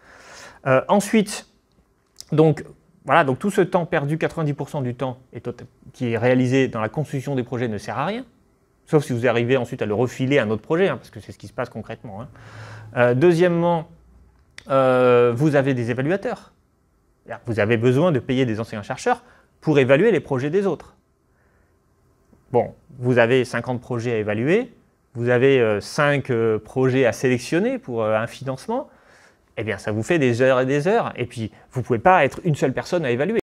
Euh, ensuite, donc, voilà, donc tout ce temps perdu, 90% du temps qui est réalisé dans la construction des projets ne sert à rien, sauf si vous arrivez ensuite à le refiler à un autre projet, hein, parce que c'est ce qui se passe concrètement. Hein. Euh, deuxièmement, euh, vous avez des évaluateurs. Vous avez besoin de payer des enseignants-chercheurs pour évaluer les projets des autres. Bon, vous avez 50 projets à évaluer, vous avez euh, cinq euh, projets à sélectionner pour euh, un financement, eh bien, ça vous fait des heures et des heures. Et puis, vous ne pouvez pas être une seule personne à évaluer.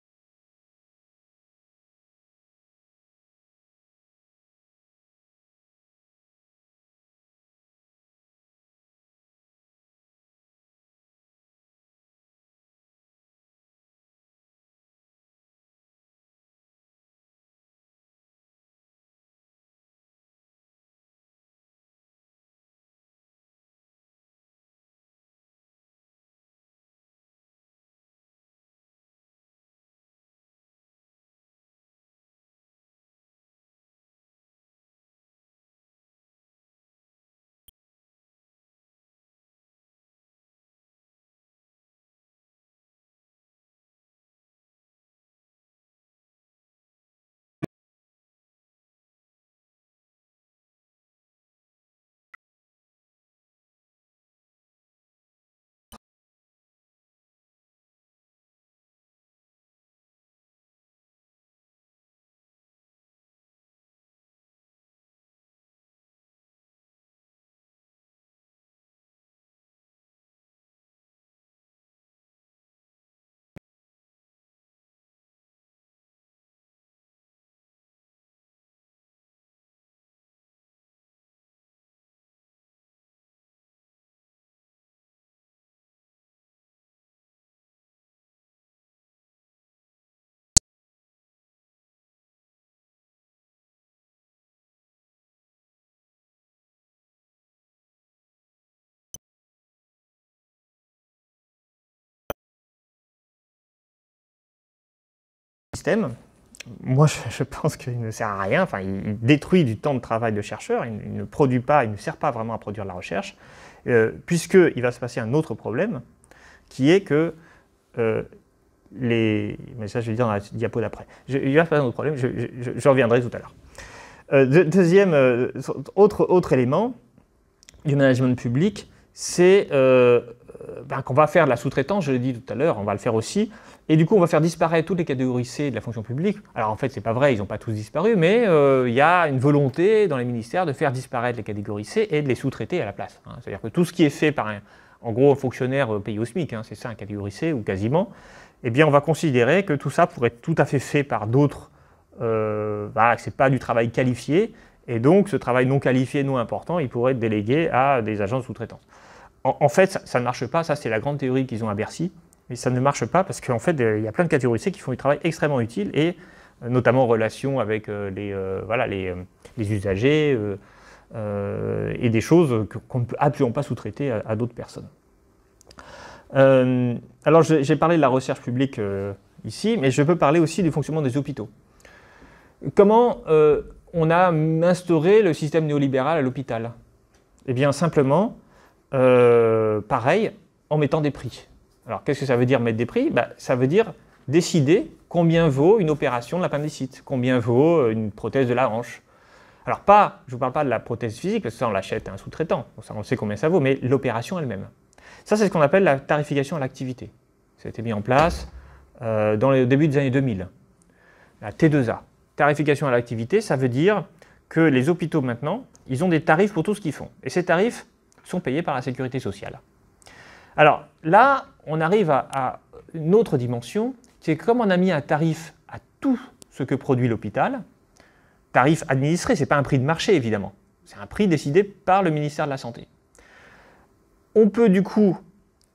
moi, je, pense qu'il ne sert à rien. Enfin, il, détruit du temps de travail de chercheur. Il, ne produit pas, il ne sert pas vraiment à produire la recherche, euh, puisque il va se passer un autre problème, qui est que euh, les. Mais ça, je vais dire dans la diapo d'après. Il va se passer un autre problème. Je, reviendrai tout à l'heure. Euh, deuxième euh, autre autre élément du management public, c'est ben, qu'on va faire de la sous-traitance. Je l'ai dit tout à l'heure, on va le faire aussi. Et du coup, on va faire disparaître toutes les catégories C de la fonction publique. Alors en fait, ce n'est pas vrai, ils n'ont pas tous disparu, mais euh, il y a une volonté dans les ministères de faire disparaître les catégories C et de les sous-traiter à la place. Hein. C'est-à-dire que tout ce qui est fait par un, en gros, fonctionnaire euh, payé au SMIC, hein, c'est ça, un catégorie C ou quasiment, eh bien, on va considérer que tout ça pourrait être tout à fait fait par d'autres, euh, que ce n'est pas du travail qualifié, et donc ce travail non qualifié, non important, il pourrait être délégué à des agences sous-traitantes. En, fait, ça, ça, ne marche pas, ça c'est la grande théorie qu'ils ont à Bercy, mais ça ne marche pas parce qu'en fait, il y a plein de catégories C qui font du travail extrêmement utile et euh, notamment en relation avec euh, les, euh, voilà, les, usagers et des choses qu'on ne peut absolument pas sous-traiter à, d'autres personnes. alors j'ai parlé de la recherche publique ici, mais je peux parler aussi du fonctionnement des hôpitaux. Comment on a instauré le système néolibéral à l'hôpital Eh bien simplement, pareil, en mettant des prix. Alors qu'est-ce que ça veut dire mettre des prix bah, Ça veut dire décider combien vaut une opération de l'appendicite, combien vaut euh, une prothèse de la hanche. Alors pas, je ne vous parle pas de la prothèse physique, parce que ça on l'achète à un sous-traitant, on sait combien ça vaut, mais l'opération elle-même. Ça c'est ce qu'on appelle la tarification à l'activité. Ça a été mis en place euh, au dans le début des années 2000. La T2A, tarification à l'activité, ça veut dire que les hôpitaux maintenant, ils ont des tarifs pour tout ce qu'ils font. Et ces tarifs sont payés par la sécurité sociale. Alors, là, on arrive à, une autre dimension, c'est que comme on a mis un tarif à tout ce que produit l'hôpital, tarif administré, ce n'est pas un prix de marché évidemment, c'est un prix décidé par le ministère de la Santé. On peut du coup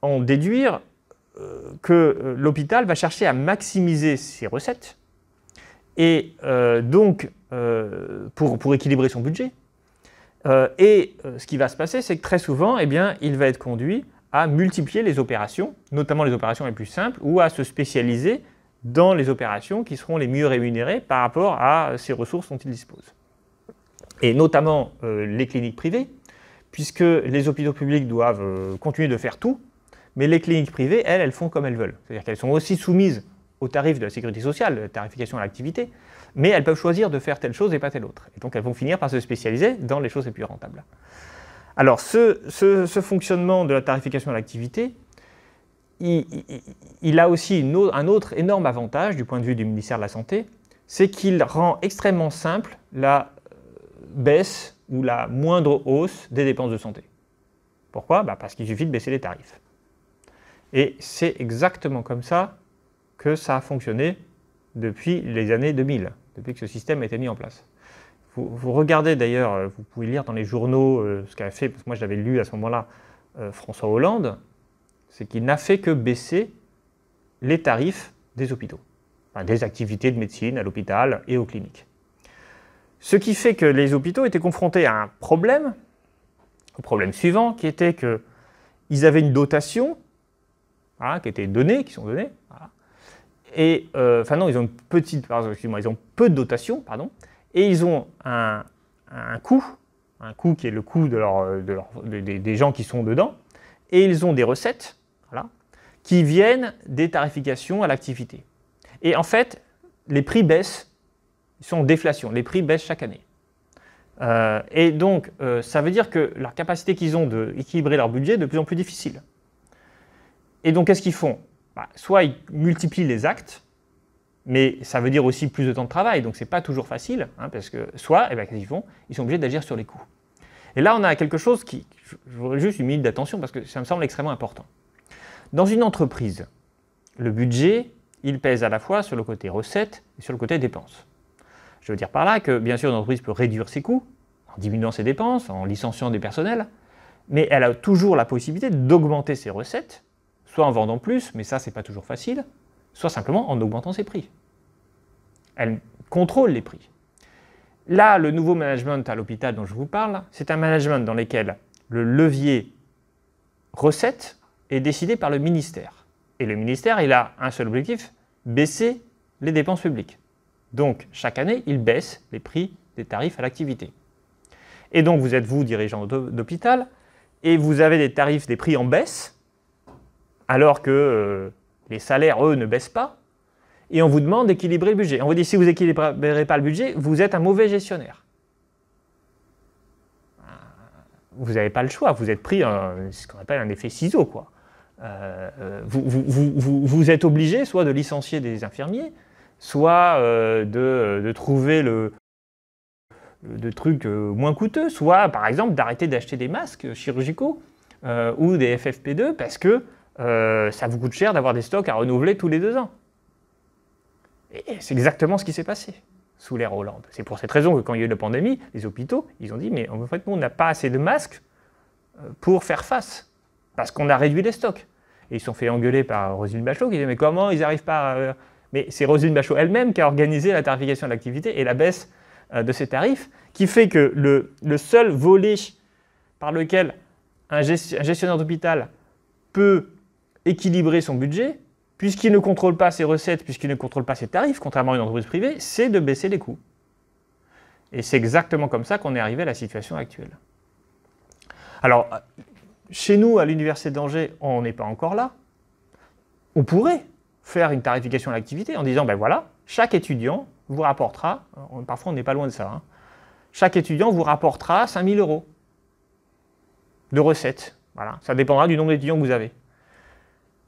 en déduire euh, que euh, l'hôpital va chercher à maximiser ses recettes et euh, donc pour, équilibrer son budget. et ce qui va se passer, c'est que très souvent, eh bien, il va être conduit à multiplier les opérations, notamment les opérations les plus simples, ou à se spécialiser dans les opérations qui seront les mieux rémunérées par rapport à ces ressources dont ils disposent. Et notamment euh, les cliniques privées, puisque les hôpitaux publics doivent euh, continuer de faire tout, mais les cliniques privées, elles, elles font comme elles veulent. C'est-à-dire qu'elles sont aussi soumises aux tarifs de la sécurité sociale, la tarification à l'activité, mais elles peuvent choisir de faire telle chose et pas telle autre. Et donc elles vont finir par se spécialiser dans les choses les plus rentables. Alors, ce, fonctionnement de la tarification de l'activité, il, a aussi un autre énorme avantage du point de vue du ministère de la Santé, c'est qu'il rend extrêmement simple la euh, baisse ou la moindre hausse des dépenses de santé. Pourquoi bah, Parce qu'il suffit de baisser les tarifs. Et c'est exactement comme ça que ça a fonctionné depuis les années 2000, depuis que ce système a été mis en place. Vous, regardez d'ailleurs, euh, vous pouvez lire dans les journaux euh, ce qu'avait fait, parce que moi j'avais lu à ce moment-là euh, François Hollande, c'est qu'il n'a fait que baisser les tarifs des hôpitaux, des activités de médecine à l'hôpital et aux cliniques. Ce qui fait que les hôpitaux étaient confrontés à un problème, au problème suivant, qui était qu'ils avaient une dotation hein, qui était donnée, qui sont données, et enfin non, ils ont une petite, pardon, ils ont peu de dotation, pardon, et ils ont un, coût, un coût qui est le coût de des gens qui sont dedans, et ils ont des recettes qui viennent des tarifications à l'activité. Et en fait, les prix baissent, ils sont en déflation, les prix baissent chaque année. Euh, et donc, euh, ça veut dire que la capacité qu'ils ont d'équilibrer leur budget est de plus en plus difficile. Et donc, qu'est-ce qu'ils font bah, Soit ils multiplient les actes, mais ça veut dire aussi plus de temps de travail, donc ce n'est pas toujours facile, hein, parce que soit, eh ben, Ils sont obligés d'agir sur les coûts. Et là, on a quelque chose qui, je voudrais juste une minute d'attention, parce que ça me semble extrêmement important. Dans une entreprise, le budget, il pèse à la fois sur le côté recettes et sur le côté dépenses. Je veux dire par là que, bien sûr, une entreprise peut réduire ses coûts, en diminuant ses dépenses, en licenciant des personnels, mais elle a toujours la possibilité d'augmenter ses recettes, soit en vendant plus, mais ça, n'est pas toujours facile, soit simplement en augmentant ses prix. Elle contrôle les prix. Là, le nouveau management à l'hôpital dont je vous parle, c'est un management dans lequel le levier recette est décidé par le ministère. Et le ministère, il a un seul objectif, baisser les dépenses publiques. Donc, chaque année, il baisse les prix des tarifs à l'activité. Et donc, vous êtes, vous, dirigeant d'hôpital, et vous avez des tarifs, des prix en baisse, alors que euh, les salaires, eux, ne baissent pas. Et on vous demande d'équilibrer le budget. On vous dit, si vous n'équilibrez pas le budget, vous êtes un mauvais gestionnaire. Vous n'avez pas le choix. Vous êtes pris un, ce qu'on appelle un effet ciseau. Quoi. Euh, euh, vous, êtes obligé soit de licencier des infirmiers, soit euh, de, trouver le, de trucs moins coûteux, soit par exemple d'arrêter d'acheter des masques chirurgicaux ou des FFP2 parce que euh, ça vous coûte cher d'avoir des stocks à renouveler tous les deux ans. Et c'est exactement ce qui s'est passé sous l'ère Hollande. C'est pour cette raison que quand il y a eu la pandémie, les hôpitaux, ils ont dit, mais en fait, nous, on n'a pas assez de masques euh, pour faire face, parce qu'on a réduit les stocks. Et ils sont fait engueuler par Rosine Bachot, qui disait, mais comment ils n'arrivent pas à... Euh, mais c'est Rosine Bachot elle-même qui a organisé la tarification de l'activité et la baisse de ses tarifs, qui fait que le, seul volet par lequel un gestionnaire d'hôpital peut équilibrer son budget, puisqu'il ne contrôle pas ses recettes, puisqu'il ne contrôle pas ses tarifs, contrairement à une entreprise privée, c'est de baisser les coûts. Et c'est exactement comme ça qu'on est arrivé à la situation actuelle. Alors, chez nous, à l'Université d'Angers, on n'est pas encore là. On pourrait faire une tarification à l'activité en disant, ben voilà, chaque étudiant vous rapportera, parfois on n'est pas loin de ça, hein, chaque étudiant vous rapportera 5000 euros de recettes. Voilà, ça dépendra du nombre d'étudiants que vous avez.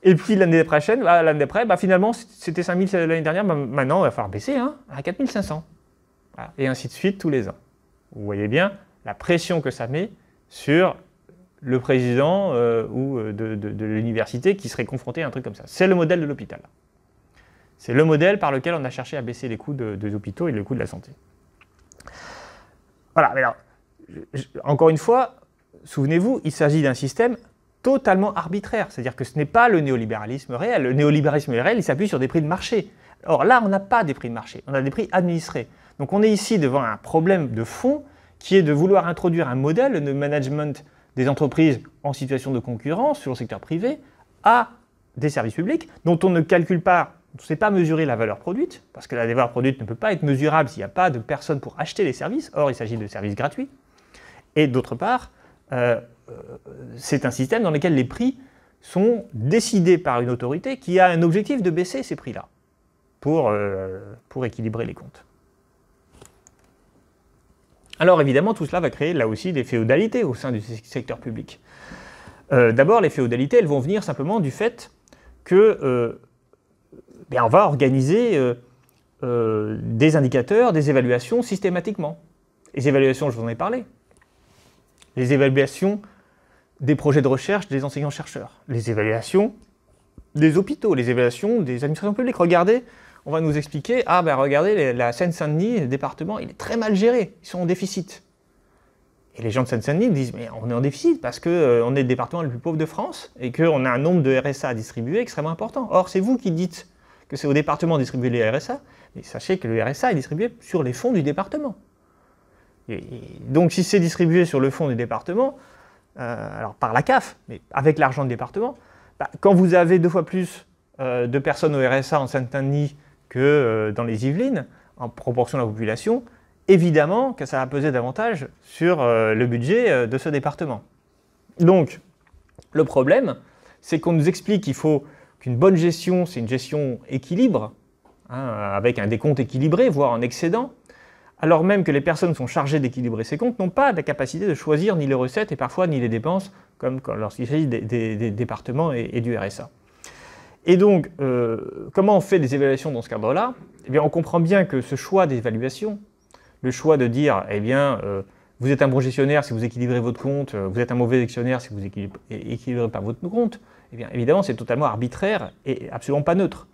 Et puis l'année prochaine, bah, l'année d'après, bah, finalement, c'était 5000 l'année dernière, bah, maintenant, il va falloir baisser hein, à 4500. Et ainsi de suite tous les ans. Vous voyez bien la pression que ça met sur le président euh, ou euh, de, l'université qui serait confronté à un truc comme ça. C'est le modèle de l'hôpital. C'est le modèle par lequel on a cherché à baisser les coûts des hôpitaux et le coût de la santé. Voilà, mais alors, encore une fois, souvenez-vous, il s'agit d'un système totalement arbitraire. C'est-à-dire que ce n'est pas le néolibéralisme réel. Le néolibéralisme réel, il s'appuie sur des prix de marché. Or là, on n'a pas des prix de marché, on a des prix administrés. Donc on est ici devant un problème de fond qui est de vouloir introduire un modèle de management des entreprises en situation de concurrence sur le secteur privé à des services publics dont on ne calcule pas, on ne sait pas mesurer la valeur produite, parce que la valeur produite ne peut pas être mesurable s'il n'y a pas de personnes pour acheter les services, or il s'agit de services gratuits. Et d'autre part, euh, c'est un système dans lequel les prix sont décidés par une autorité qui a un objectif de baisser ces prix-là pour, euh, pour équilibrer les comptes. Alors évidemment, tout cela va créer là aussi des féodalités au sein du secteur public. Euh, d'abord, les féodalités, elles vont venir simplement du fait que euh, ben, on va organiser des indicateurs, des évaluations systématiquement. Les évaluations, je vous en ai parlé. Les évaluations des projets de recherche des enseignants-chercheurs, les évaluations des hôpitaux, les évaluations des administrations publiques. Regardez, on va nous expliquer, ah ben regardez, la Seine-Saint-Denis, le département, il est très mal géré, ils sont en déficit. Et les gens de Seine-Saint-Denis disent, mais on est en déficit parce qu'on euh, est le département le plus pauvre de France et qu'on a un nombre de RSA à distribuer extrêmement important. Or, c'est vous qui dites que c'est au département de distribuer les RSA, mais sachez que le RSA est distribué sur les fonds du département. et, donc si c'est distribué sur le fonds du département, euh, alors par la CAF, mais avec l'argent du département, bah, quand vous avez deux fois plus euh, de personnes au RSA en saint denis que euh, dans les Yvelines, en proportion de la population, évidemment que ça va peser davantage sur le budget de ce département. Donc, le problème, c'est qu'on nous explique qu'il faut qu'une bonne gestion, c'est une gestion équilibre, hein, avec un décompte équilibré, voire en excédent, alors même que les personnes sont chargées d'équilibrer ces comptes, n'ont pas la capacité de choisir ni les recettes et parfois ni les dépenses, comme lorsqu'il s'agit des, départements et, du RSA. Et donc, euh, comment on fait des évaluations dans ce cadre-là eh bien, on comprend bien que ce choix d'évaluation, le choix de dire, eh bien, euh, vous êtes un bon gestionnaire si vous équilibrez votre compte, euh, vous êtes un mauvais gestionnaire si vous équilibrez pas votre compte, eh bien, évidemment, c'est totalement arbitraire et absolument pas neutre.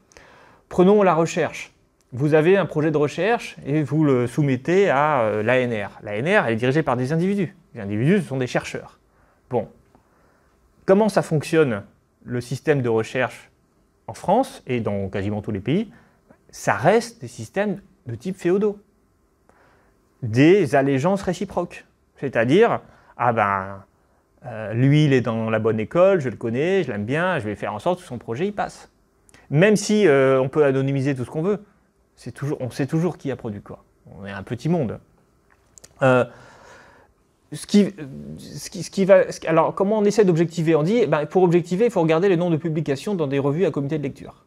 Prenons la recherche vous avez un projet de recherche et vous le soumettez à euh, l'ANR. L'ANR, elle est dirigée par des individus. Les individus, ce sont des chercheurs. Bon. Comment ça fonctionne le système de recherche en France et dans quasiment tous les pays Ça reste des systèmes de type féodaux. Des allégeances réciproques. C'est-à-dire, ah ben, euh, lui, il est dans la bonne école, je le connais, je l'aime bien, je vais faire en sorte que son projet, il passe. Même si euh, on peut anonymiser tout ce qu'on veut toujours, on sait toujours qui a produit quoi. On est un petit monde. Euh, ce qui, ce qui, va, alors, comment on essaie d'objectiver On dit, eh ben, pour objectiver, il faut regarder les noms de publications dans des revues à comité de lecture.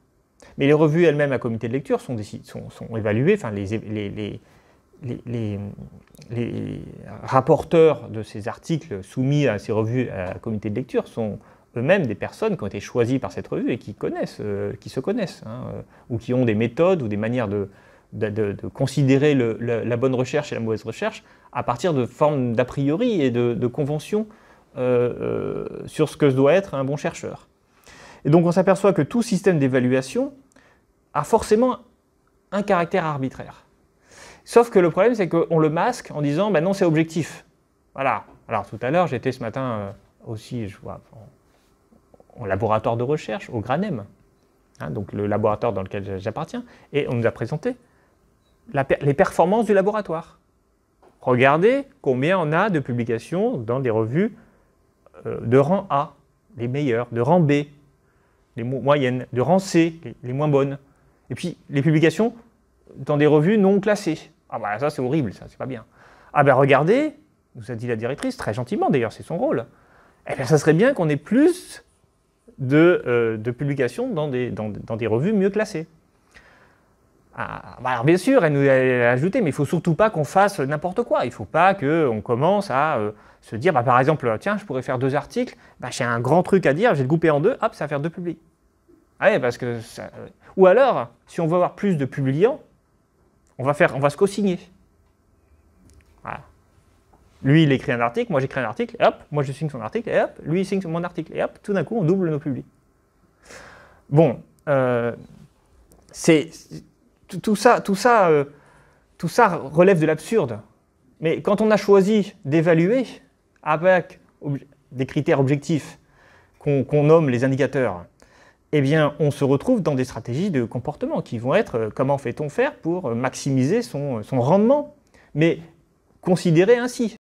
Mais les revues elles-mêmes à comité de lecture sont, sont évaluées, enfin, les, les, les, les, les, rapporteurs de ces articles soumis à ces revues à comité de lecture sont, eux-mêmes des personnes qui ont été choisies par cette revue et qui, connaissent, euh, qui se connaissent, hein, euh, ou qui ont des méthodes ou des manières de, considérer la, bonne recherche et la mauvaise recherche à partir de formes d'a priori et de, conventions euh, sur ce que doit être un bon chercheur. Et donc on s'aperçoit que tout système d'évaluation a forcément un caractère arbitraire. Sauf que le problème, c'est qu'on le masque en disant, ben non, c'est objectif. Voilà. Alors tout à l'heure, j'étais ce matin aussi, je vois, au laboratoire de recherche au Granem, hein, donc le laboratoire dans lequel j'appartiens, et on nous a présenté les performances du laboratoire. Regardez combien on a de publications dans des revues euh, de rang A, les meilleures, de rang B, les moyennes, de rang C, les, moins bonnes. Et puis les publications dans des revues non classées. Ah ben ça c'est horrible, ça c'est pas bien. Ah ben regardez, nous a dit la directrice, très gentiment d'ailleurs, c'est son rôle. Eh bien ça serait bien qu'on ait plus de, euh, publication dans des, dans, des revues mieux classées. Ah, bah alors bien sûr, elle nous a ajouté, mais il faut surtout pas qu'on fasse n'importe quoi. Il faut pas qu'on commence à euh, se dire, bah, par exemple, tiens, je pourrais faire deux articles, bah, j'ai un grand truc à dire, je vais le couper en deux, hop, ça va faire deux publics. Ah parce que euh, Ou alors, si on veut avoir plus de publiants, on va, faire, on va se co-signer. Voilà. Lui, il écrit un article, moi j'écris un article, et hop, moi je signe son article, et hop, lui il signe mon article, et hop, tout d'un coup on double nos publics. Bon, euh, c'est tout ça, tout ça, euh, tout ça relève de l'absurde. Mais quand on a choisi d'évaluer avec des critères objectifs qu'on nomme les indicateurs, eh bien, on se retrouve dans des stratégies de comportement qui vont être euh, comment fait-on faire pour maximiser son, rendement, mais considérer ainsi.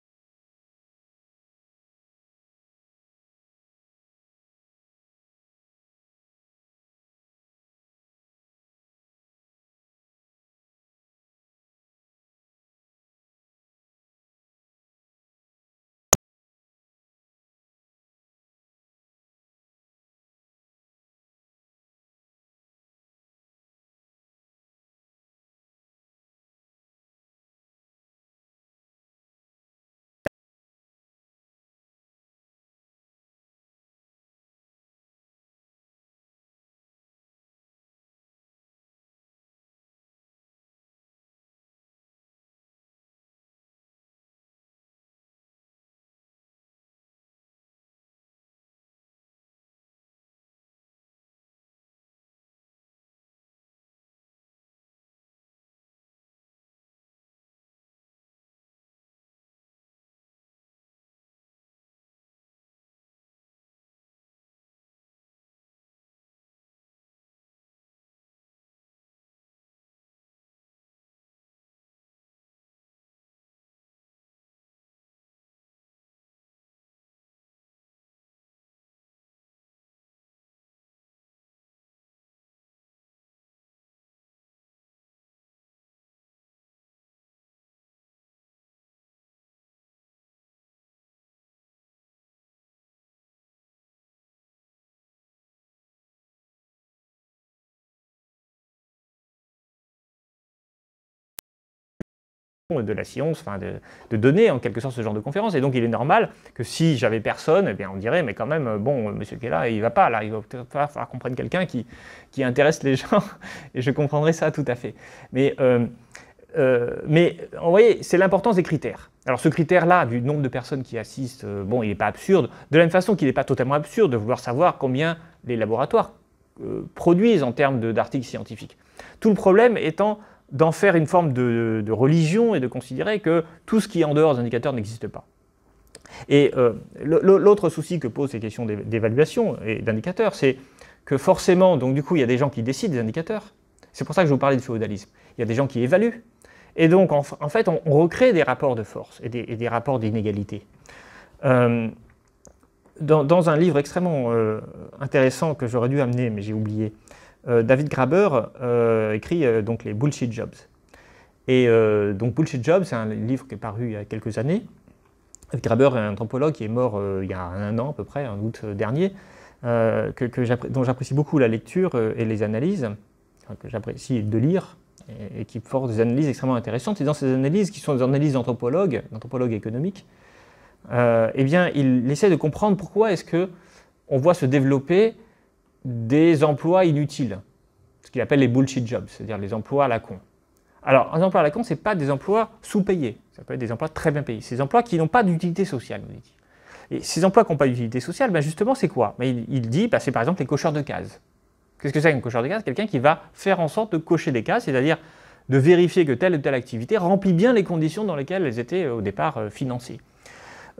de la science, enfin de, donner en quelque sorte ce genre de conférence. Et donc il est normal que si j'avais personne, eh bien on dirait mais quand même euh, bon euh, monsieur qui est là, il va pas là, il va falloir qu'on prenne quelqu'un qui, qui intéresse les gens et je comprendrais ça tout à fait. Mais euh, mais vous voyez, c'est l'importance des critères. Alors ce critère-là, du nombre de personnes qui assistent, bon, il n'est pas absurde. De la même façon qu'il n'est pas totalement absurde de vouloir savoir combien les laboratoires produisent en termes d'articles scientifiques. Tout le problème étant d'en faire une forme de, religion et de considérer que tout ce qui est en dehors des indicateurs n'existe pas. Et euh, l'autre souci que posent ces questions d'évaluation et d'indicateurs, c'est que forcément, donc du coup, il y a des gens qui décident des indicateurs. C'est pour ça que je vous parlais du féodalisme. Il y a des gens qui évaluent. Et donc, en, fait, on, recrée des rapports de force et des, rapports d'inégalité. Euh, dans, un livre extrêmement euh, intéressant que j'aurais dû amener, mais j'ai oublié, euh, David Graber euh, écrit euh, donc les Bullshit Jobs. Et donc Bullshit Jobs, c'est un livre qui est paru il y a quelques années. Graber est un anthropologue qui est mort il y a un an à peu près, en août dernier, que, dont j'apprécie beaucoup la lecture et les analyses, que j'apprécie de lire et, qui forment des analyses extrêmement intéressantes. Et dans ces analyses, qui sont des analyses d'anthropologues, d'anthropologues économiques, eh bien, il essaie de comprendre pourquoi est-ce que on voit se développer des emplois inutiles, ce qu'il appelle les bullshit jobs, c'est-à-dire les emplois à la con. Alors, un emploi à la con, ce n'est pas des emplois sous-payés, ça peut être des emplois très bien payés. C'est des emplois qui n'ont pas d'utilité sociale, vous dit Et ces emplois qui n'ont pas d'utilité sociale, ben justement, c'est quoi ben, il, dit, ben, c'est par exemple les cocheurs de cases. Qu'est-ce que c'est qu'un cocheur de cases Quelqu'un qui va faire en sorte de cocher des cases, c'est-à-dire de vérifier que telle ou telle activité remplit bien les conditions dans lesquelles elles étaient euh, au départ euh, financées.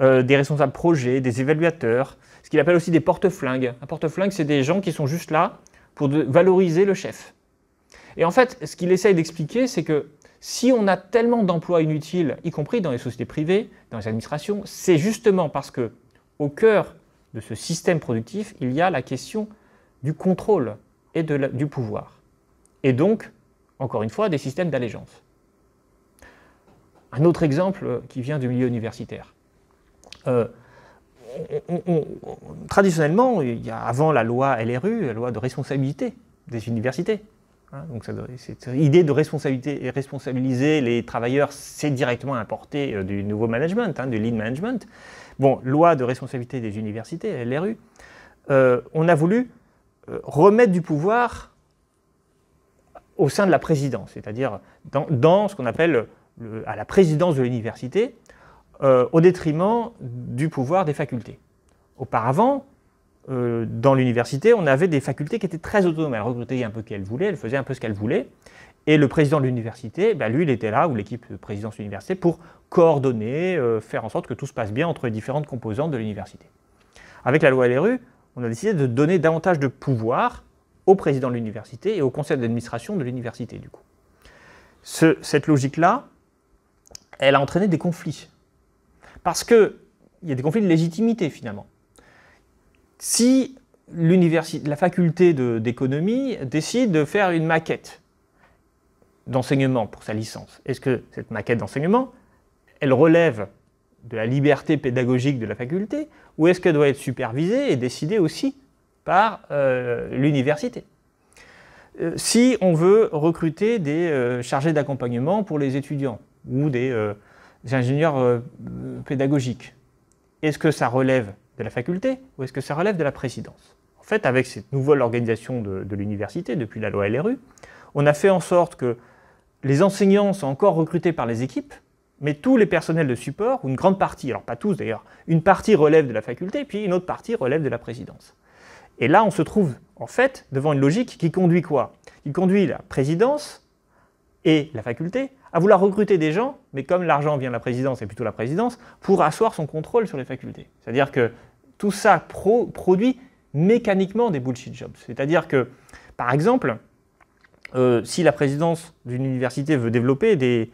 Euh, des responsables projets, des évaluateurs, qu'il appelle aussi des porte-flingues. Un porte-flingue, c'est des gens qui sont juste là pour valoriser le chef. Et en fait, ce qu'il essaye d'expliquer, c'est que si on a tellement d'emplois inutiles, y compris dans les sociétés privées, dans les administrations, c'est justement parce que au cœur de ce système productif, il y a la question du contrôle et du pouvoir. Et donc, encore une fois, des systèmes d'allégeance. Un autre exemple qui vient du milieu universitaire. Euh, traditionnellement, il y a avant la loi LRU, la loi de responsabilité des universités. Hein, donc cette idée de responsabilité et responsabiliser les travailleurs, c'est directement importé euh, du nouveau management, hein, du lead management. Bon, loi de responsabilité des universités, LRU. Euh, on a voulu euh, remettre du pouvoir au sein de la présidence, c'est-à-dire dans, ce qu'on appelle à la présidence de l'université, euh, au détriment du pouvoir des facultés. Auparavant, euh, dans l'université, on avait des facultés qui étaient très autonomes. Elles recrutaient un peu qui elles voulaient, elles faisaient un peu ce qu'elles voulaient. Et le président de l'université, bah, lui, il était là, ou l'équipe de présidence de l'université, pour coordonner, euh, faire en sorte que tout se passe bien entre les différentes composantes de l'université. Avec la loi LRU, on a décidé de donner davantage de pouvoir au président de l'université et au conseil d'administration de l'université, du coup. cette logique-là, elle a entraîné des conflits parce qu'il y a des conflits de légitimité finalement. Si la faculté d'économie décide de faire une maquette d'enseignement pour sa licence, est-ce que cette maquette d'enseignement, elle relève de la liberté pédagogique de la faculté ou est-ce qu'elle doit être supervisée et décidée aussi par euh, l'université euh, Si on veut recruter des euh, chargés d'accompagnement pour les étudiants ou des des ingénieurs euh, pédagogiques. Est-ce que ça relève de la faculté ou est-ce que ça relève de la présidence En fait, avec cette nouvelle organisation de, de l'université depuis la loi LRU, on a fait en sorte que les enseignants sont encore recrutés par les équipes, mais tous les personnels de support, ou une grande partie, alors pas tous d'ailleurs, une partie relève de la faculté, puis une autre partie relève de la présidence. Et là, on se trouve en fait devant une logique qui conduit quoi Qui conduit la présidence et la faculté à vouloir recruter des gens, mais comme l'argent vient de la présidence, et plutôt la présidence, pour asseoir son contrôle sur les facultés. C'est-à-dire que tout ça produit mécaniquement des bullshit jobs. C'est-à-dire que, par exemple, euh, si la présidence d'une université veut développer des,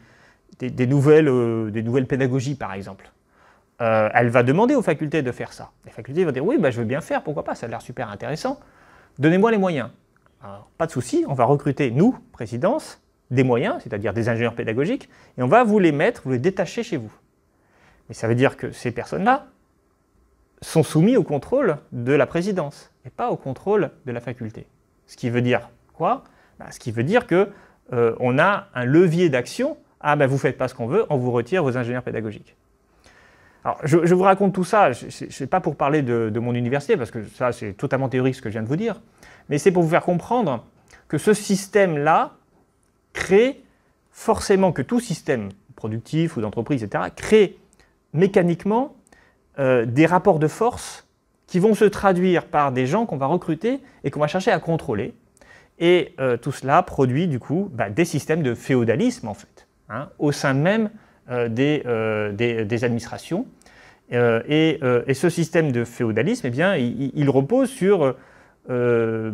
nouvelles, euh, des nouvelles pédagogies, par exemple, euh, elle va demander aux facultés de faire ça. Les facultés vont dire oui, bah, je veux bien faire, pourquoi pas, ça a l'air super intéressant, donnez-moi les moyens. pas de souci, on va recruter, nous, présidence, des moyens, c'est-à-dire des ingénieurs pédagogiques, et on va vous les mettre, vous les détacher chez vous. Mais ça veut dire que ces personnes-là sont soumises au contrôle de la présidence et pas au contrôle de la faculté. Ce qui veut dire quoi ben, Ce qui veut dire que euh, on a un levier d'action. Ah ben vous faites pas ce qu'on veut, on vous retire vos ingénieurs pédagogiques. Alors je, vous raconte tout ça, ce n'est pas pour parler de, de, mon université, parce que ça c'est totalement théorique ce que je viens de vous dire, mais c'est pour vous faire comprendre que ce système-là, crée forcément que tout système productif ou d'entreprise, etc., crée mécaniquement euh, des rapports de force qui vont se traduire par des gens qu'on va recruter et qu'on va chercher à contrôler. Et euh, tout cela produit du coup bah, des systèmes de féodalisme en fait, hein, au sein même euh, des, des, administrations. Et, ce système de féodalisme, eh bien, il repose sur euh,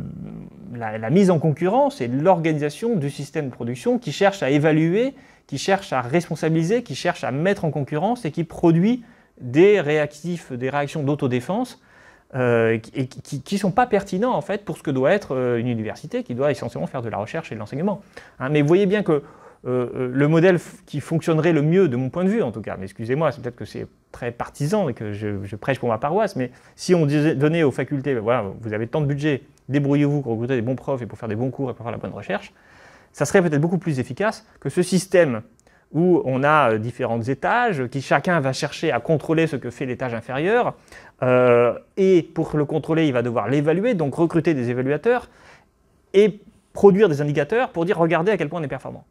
la, mise en concurrence et l'organisation du système de production qui cherche à évaluer, qui cherche à responsabiliser, qui cherche à mettre en concurrence et qui produit des réactifs, des réactions d'autodéfense euh, et qui ne sont pas pertinents en fait pour ce que doit être euh, une université qui doit essentiellement faire de la recherche et de l'enseignement. Hein, mais vous voyez bien que euh, euh, le modèle qui fonctionnerait le mieux, de mon point de vue en tout cas, mais excusez-moi, c'est peut-être que c'est très partisan et que je, prêche pour ma paroisse, mais si on disait, donnait aux facultés, ben vous avez tant de budget, débrouillez-vous pour recruter des bons profs et pour faire des bons cours et pour faire la bonne recherche, ça serait peut-être beaucoup plus efficace que ce système où on a euh, différents étages, qui chacun va chercher à contrôler ce que fait l'étage inférieur, et pour le contrôler, il va devoir l'évaluer, donc recruter des évaluateurs, et produire des indicateurs pour dire regardez à quel point on est performant.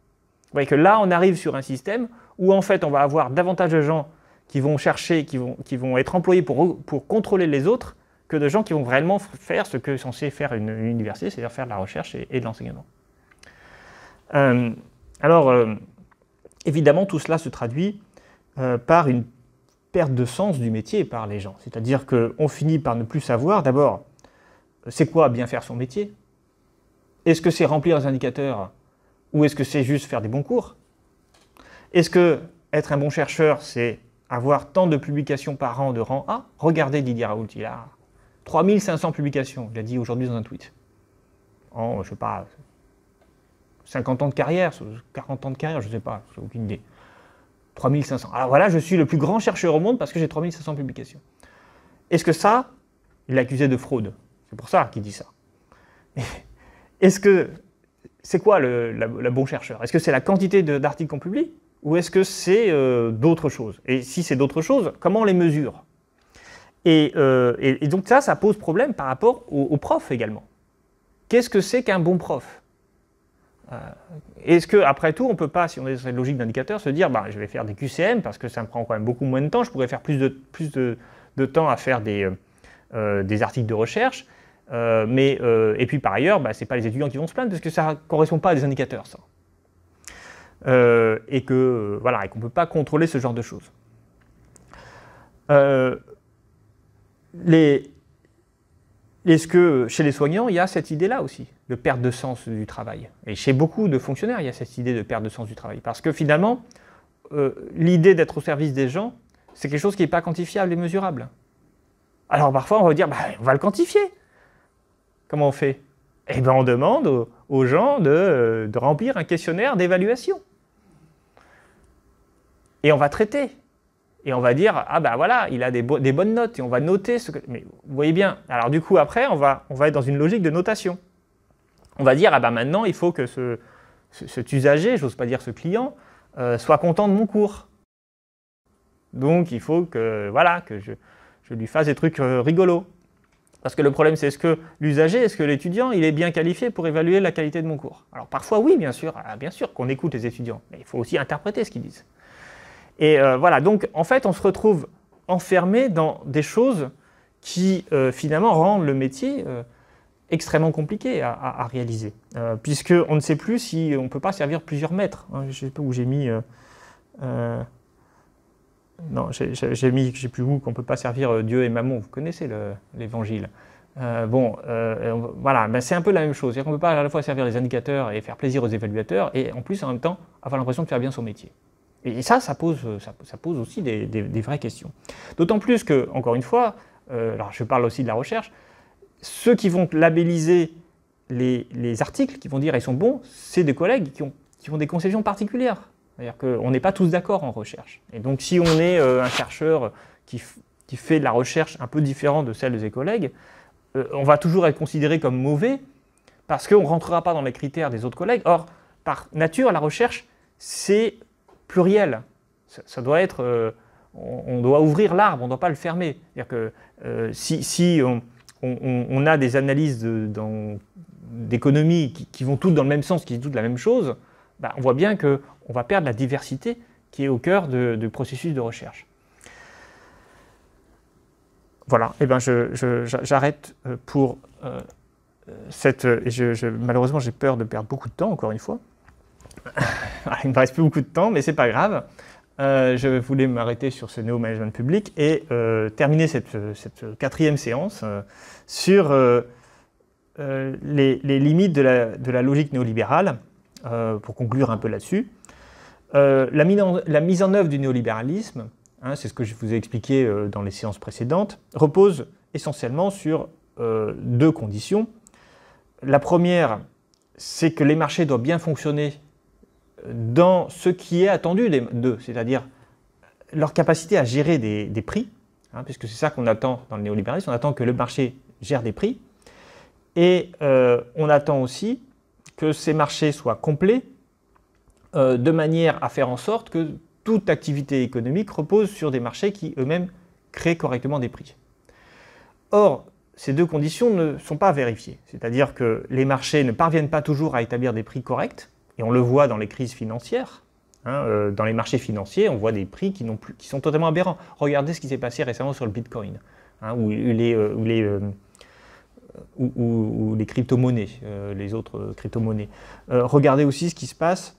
Vous voyez que là, on arrive sur un système où en fait, on va avoir davantage de gens qui vont chercher, qui vont, qui vont être employés pour, pour contrôler les autres, que de gens qui vont vraiment faire ce que est censé faire une, université, c'est-à-dire faire de la recherche et, de l'enseignement. Euh, alors, euh, évidemment, tout cela se traduit euh, par une perte de sens du métier par les gens. C'est-à-dire qu'on finit par ne plus savoir, d'abord, c'est quoi bien faire son métier Est-ce que c'est remplir les indicateurs ou est-ce que c'est juste faire des bons cours Est-ce que être un bon chercheur, c'est avoir tant de publications par an de rang A Regardez Didier Raoult, il a 3500 publications, il a dit aujourd'hui dans un tweet. En, je sais pas, 50 ans de carrière, 40 ans de carrière, je ne sais pas, j'ai aucune idée. 3500. Alors voilà, je suis le plus grand chercheur au monde parce que j'ai 3500 publications. Est-ce que ça, il l'accusait de fraude C'est pour ça qu'il dit ça. Est-ce que c'est quoi le, la, bon chercheur Est-ce que c'est la quantité d'articles qu'on publie ou est-ce que c'est euh, d'autres choses Et si c'est d'autres choses, comment on les mesure et, euh, donc ça, ça pose problème par rapport aux au profs également. Qu'est-ce que c'est qu'un bon prof euh, Est-ce que après tout, on peut pas, si on est dans cette logique d'indicateur, se dire bah, je vais faire des QCM parce que ça me prend quand même beaucoup moins de temps, je pourrais faire plus de, temps à faire des articles de recherche euh, mais, euh, et puis par ailleurs, bah, ce n'est pas les étudiants qui vont se plaindre parce que ça ne correspond pas à des indicateurs, ça. Euh, et que voilà, et qu'on ne peut pas contrôler ce genre de choses. est-ce que chez les soignants, il y a cette idée-là aussi, de perte de sens du travail Et chez beaucoup de fonctionnaires, il y a cette idée de perte de sens du travail. Parce que finalement, l'idée d'être au service des gens, c'est quelque chose qui n'est pas quantifiable et mesurable. Alors parfois, on va dire, bah, on va le quantifier Comment on fait Eh bien, on demande aux, gens euh, de, remplir un questionnaire d'évaluation. Et on va traiter. Et on va dire, ah ben voilà, il a des, bonnes notes, et on va noter ce que... Mais vous voyez bien, alors du coup après, on va, on va être dans une logique de notation. On va dire, ah ben maintenant, il faut que ce, cet usager, j'ose pas dire ce client, euh, soit content de mon cours. Donc il faut que, voilà, que je, je lui fasse des trucs euh, rigolos. Parce que le problème, c'est est-ce que l'usager, est-ce que l'étudiant, il est bien qualifié pour évaluer la qualité de mon cours Alors parfois, oui, bien sûr, ah, bien sûr qu'on écoute les étudiants, mais il faut aussi interpréter ce qu'ils disent. Et euh, voilà, donc en fait, on se retrouve enfermé dans des choses qui euh, finalement rendent le métier euh, extrêmement compliqué à, réaliser, puisque on ne sait plus si on ne peut pas servir plusieurs maîtres. Hein. je ne sais pas où j'ai mis. Non, j'ai mis, j'ai plus où qu'on ne peut pas servir euh, Dieu et Maman, Vous connaissez l'évangile. Euh, bon, euh, voilà, ben, c'est un peu la même chose. cest qu'on ne peut pas à la fois servir les indicateurs et faire plaisir aux évaluateurs, et en plus, en même temps, avoir l'impression de faire bien son métier. Et, ça, ça pose, ça, pose aussi des, vraies questions. D'autant plus que, encore une fois, alors je parle aussi de la recherche, ceux qui vont labelliser les, articles, qui vont dire ils sont bons, c'est des collègues qui ont, qui ont des conceptions particulières c'est-à-dire qu'on n'est pas tous d'accord en recherche. Et donc, si on est euh, un chercheur qui, qui, fait de la recherche un peu différente de celle de ses collègues, euh, on va toujours être considéré comme mauvais parce qu'on ne rentrera pas dans les critères des autres collègues. Or, par nature, la recherche, c'est pluriel. Ça, doit être. Euh, on, doit ouvrir l'arbre, on ne doit pas le fermer. C'est-à-dire que si, si on, on, a des analyses d'économie qui, qui, vont toutes dans le même sens, qui disent toutes la même chose, bah, on voit bien que on va perdre la diversité qui est au cœur du processus de recherche. Voilà, ben j'arrête pour cette. malheureusement, j'ai peur de perdre beaucoup de temps, encore une fois. Il ne me reste plus beaucoup de temps, mais ce n'est pas grave. Euh, je voulais m'arrêter sur ce néo management public et euh, terminer cette, quatrième séance euh, sur les, limites de la logique néolibérale, pour conclure un peu là-dessus. Euh, la, mise en, œuvre du néolibéralisme, hein, c'est ce que je vous ai expliqué euh, dans les séances précédentes, repose essentiellement sur euh, deux conditions. La première, c'est que les marchés doivent bien fonctionner dans ce qui est attendu d'eux, c'est-à-dire leur capacité à gérer des, prix, hein, puisque c'est ça qu'on attend dans le néolibéralisme, on attend que le marché gère des prix, et on attend aussi que ces marchés soient complets euh, de manière à faire en sorte que toute activité économique repose sur des marchés qui eux-mêmes créent correctement des prix. Or, ces deux conditions ne sont pas vérifiées, c'est-à-dire que les marchés ne parviennent pas toujours à établir des prix corrects, et on le voit dans les crises financières. Hein, euh, dans les marchés financiers, on voit des prix qui, sont totalement aberrants. Regardez ce qui s'est passé récemment sur le Bitcoin, hein, euh, ou, les crypto-monnaies, les autres crypto-monnaies. regardez aussi ce qui se passe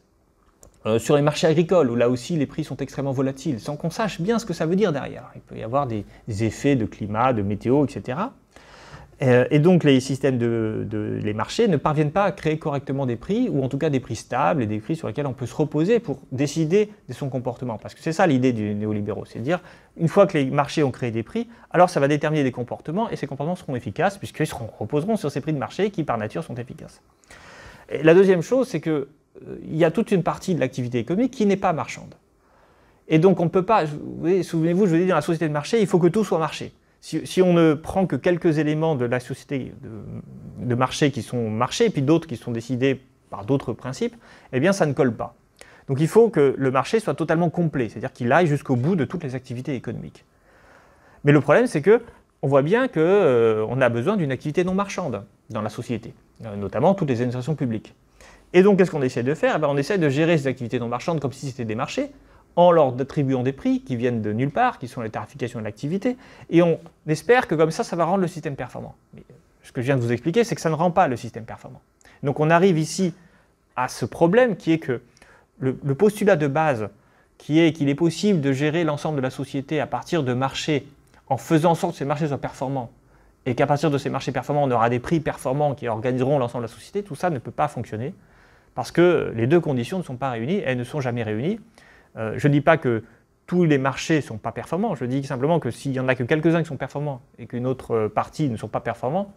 euh, sur les marchés agricoles, où là aussi les prix sont extrêmement volatiles, sans qu'on sache bien ce que ça veut dire derrière. Il peut y avoir des, effets de climat, de météo, etc. Euh, et donc les systèmes de, les marchés ne parviennent pas à créer correctement des prix, ou en tout cas des prix stables et des prix sur lesquels on peut se reposer pour décider de son comportement. Parce que c'est ça l'idée du néolibéraux, c'est à dire, une fois que les marchés ont créé des prix, alors ça va déterminer des comportements, et ces comportements seront efficaces, puisqu'ils reposeront sur ces prix de marché qui par nature sont efficaces. la deuxième chose, c'est que il y a toute une partie de l'activité économique qui n'est pas marchande. Et donc on ne peut pas, souvenez-vous, je vous ai dit dans la société de marché, il faut que tout soit marché. Si, on ne prend que quelques éléments de la société de, marché qui sont marchés, et puis d'autres qui sont décidés par d'autres principes, eh bien ça ne colle pas. Donc il faut que le marché soit totalement complet, c'est-à-dire qu'il aille jusqu'au bout de toutes les activités économiques. Mais le problème, c'est que on voit bien qu'on euh, a besoin d'une activité non marchande dans la société, euh, notamment toutes les administrations publiques. Et donc, qu'est-ce qu'on essaie de faire eh ben, On essaie de gérer ces activités non marchandes comme si c'était des marchés, en leur attribuant des prix qui viennent de nulle part, qui sont les tarifications de l'activité, et on espère que comme ça, ça va rendre le système performant. Mais euh, ce que je viens de vous expliquer, c'est que ça ne rend pas le système performant. Donc on arrive ici à ce problème qui est que le, le postulat de base, qui est qu'il est possible de gérer l'ensemble de la société à partir de marchés, en faisant en sorte que ces marchés soient performants, et qu'à partir de ces marchés performants, on aura des prix performants qui organiseront l'ensemble de la société, tout ça ne peut pas fonctionner. Parce que les deux conditions ne sont pas réunies, elles ne sont jamais réunies. Euh, je ne dis pas que tous les marchés ne sont pas performants, je dis simplement que s'il y en a que quelques-uns qui sont performants et qu'une autre euh, partie ne sont pas performants,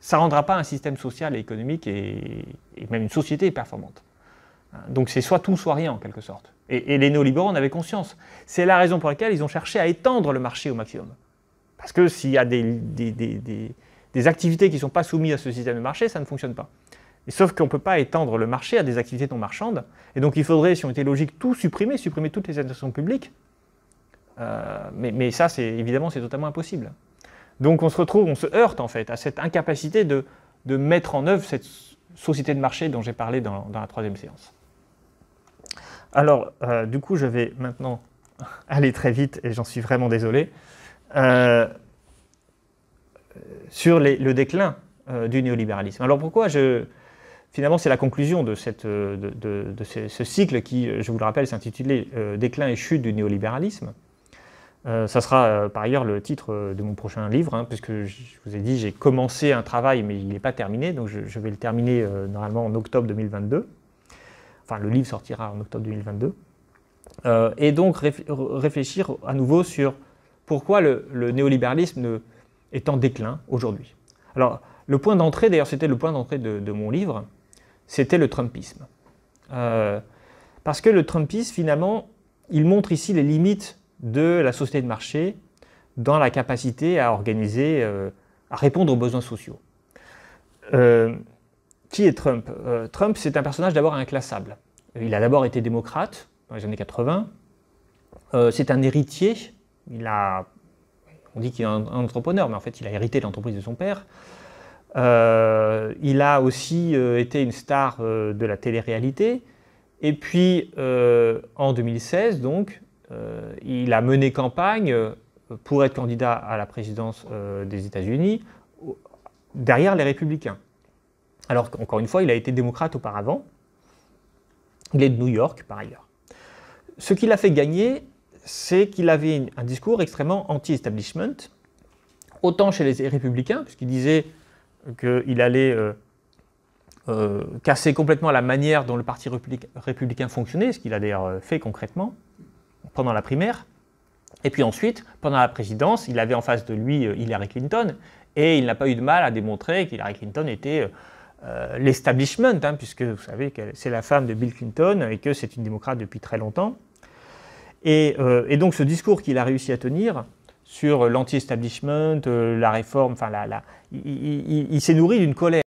ça ne rendra pas un système social et économique et, même une société performante. Hein, donc c'est soit tout, soit rien en quelque sorte. Et, les néolibéraux en avaient conscience. C'est la raison pour laquelle ils ont cherché à étendre le marché au maximum. Parce que s'il y a des, des activités qui ne sont pas soumises à ce système de marché, ça ne fonctionne pas sauf qu'on ne peut pas étendre le marché à des activités non marchandes. Et donc il faudrait, si on était logique, tout supprimer, supprimer toutes les administrations publiques. Euh, mais, ça, c'est évidemment, c'est totalement impossible. Donc on se retrouve, on se heurte en fait à cette incapacité de, de mettre en œuvre cette société de marché dont j'ai parlé dans, la troisième séance. Alors, euh, du coup, je vais maintenant aller très vite et j'en suis vraiment désolé. Euh, sur le déclin du néolibéralisme. Alors pourquoi je, finalement, c'est la conclusion de, cette, euh, de, ce, cycle qui, euh, je vous le rappelle, s'intitulait euh, Déclin et chute du néolibéralisme. ça sera par ailleurs le titre de mon prochain livre, hein, puisque je vous ai dit, j'ai commencé un travail, mais il n'est pas terminé, donc je, vais le terminer normalement en octobre 2022. Enfin, le livre sortira en octobre 2022. et donc réfléchir à nouveau sur pourquoi le, néolibéralisme est en déclin aujourd'hui. Alors, le point d'entrée, d'ailleurs, c'était le point d'entrée de, mon livre, c'était le Trumpisme. Euh, parce que le Trumpisme, finalement, il montre ici les limites de la société de marché dans la capacité à organiser, euh, à répondre aux besoins sociaux. Euh, qui est Trump Trump, c'est un personnage d'abord inclassable. Il a d'abord été démocrate dans les années 80. c'est un héritier. on dit qu'il est un entrepreneur, mais en fait, il a hérité l'entreprise de son père. Euh, il a aussi euh, été une star euh, de la télé-réalité. Et puis, en 2016, donc, il a mené campagne pour être candidat à la présidence des États-Unis derrière les républicains. Alors qu'encore une fois, il a été démocrate auparavant. Il est de New York, par ailleurs. Ce qui l'a fait gagner, c'est qu'il avait un discours extrêmement anti-establishment, autant chez les républicains, puisqu'il disait qu'il allait euh, euh, casser complètement la manière dont le Parti républicain fonctionnait, ce qu'il a d'ailleurs euh, fait concrètement pendant la primaire. Et puis ensuite, pendant la présidence, il avait en face de lui Hillary Clinton, et il n'a pas eu de mal à démontrer qu'Hillary Clinton était l'establishment, hein, puisque vous savez que c'est la femme de Bill Clinton et que c'est une démocrate depuis très longtemps. et donc ce discours qu'il a réussi à tenir, sur l'anti-establishment, euh, la réforme, enfin la, la... il s'est nourri d'une colère.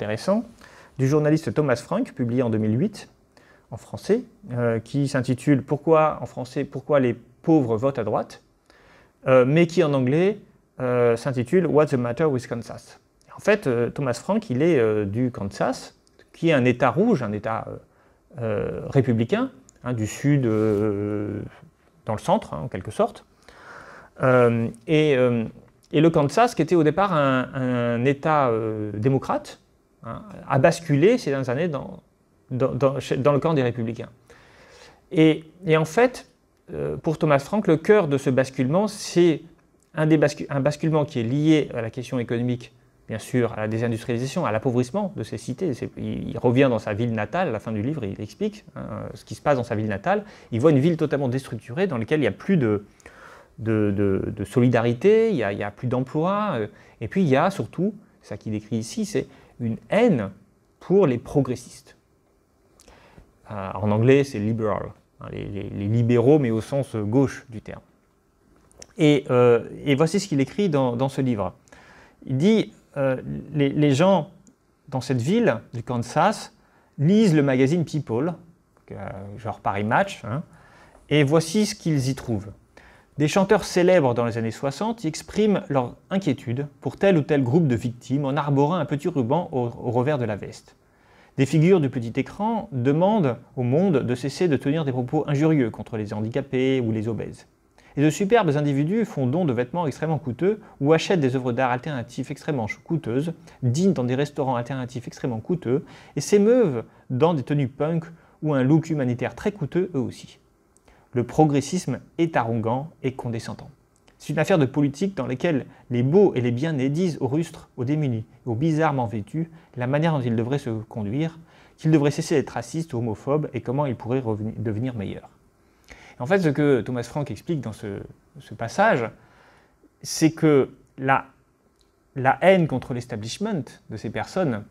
intéressant du journaliste Thomas Frank, publié en 2008 en français, euh, qui s'intitule Pourquoi en français Pourquoi les pauvres votent à droite, euh, mais qui en anglais euh, s'intitule What's the matter with Kansas En fait, Thomas Frank, il est du Kansas, qui est un État rouge, un État républicain, hein, du sud dans le centre, en quelque sorte. et, le Kansas, qui était au départ un, État démocrate, à hein, a basculé ces dernières années dans, dans, le camp des républicains. Et, en fait, euh, pour Thomas Frank, le cœur de ce basculement, c'est un, basculement qui est lié à la question économique, bien sûr, à la désindustrialisation, à l'appauvrissement de ces cités. Il, revient dans sa ville natale, à la fin du livre, il explique hein, ce qui se passe dans sa ville natale. Il voit une ville totalement déstructurée dans laquelle il n'y a plus de, de, solidarité, il n'y a, plus d'emplois, euh, et puis il y a surtout, ça qu'il décrit ici, c'est une haine pour les progressistes. Euh, en anglais, c'est liberal, hein, les, libéraux, mais au sens gauche du terme. Et, euh, voici ce qu'il écrit dans, ce livre. Il dit euh, les, gens dans cette ville du Kansas lisent le magazine People, genre Paris Match, hein, et voici ce qu'ils y trouvent des chanteurs célèbres dans les années 60 y expriment leur inquiétude pour tel ou tel groupe de victimes en arborant un petit ruban au, revers de la veste. Des figures du petit écran demandent au monde de cesser de tenir des propos injurieux contre les handicapés ou les obèses. Et de superbes individus font don de vêtements extrêmement coûteux ou achètent des œuvres d'art alternatifs extrêmement coûteuses, dînent dans des restaurants alternatifs extrêmement coûteux et s'émeuvent dans des tenues punk ou un look humanitaire très coûteux eux aussi le progressisme est arrogant et condescendant. C'est une affaire de politique dans laquelle les beaux et les bien-nés disent aux rustres, aux démunis, aux bizarrement vêtus, la manière dont ils devraient se conduire, qu'ils devraient cesser d'être racistes ou homophobes et comment ils pourraient devenir meilleurs. en fait, ce que Thomas Frank explique dans ce, passage, c'est que la, haine contre l'establishment de ces personnes,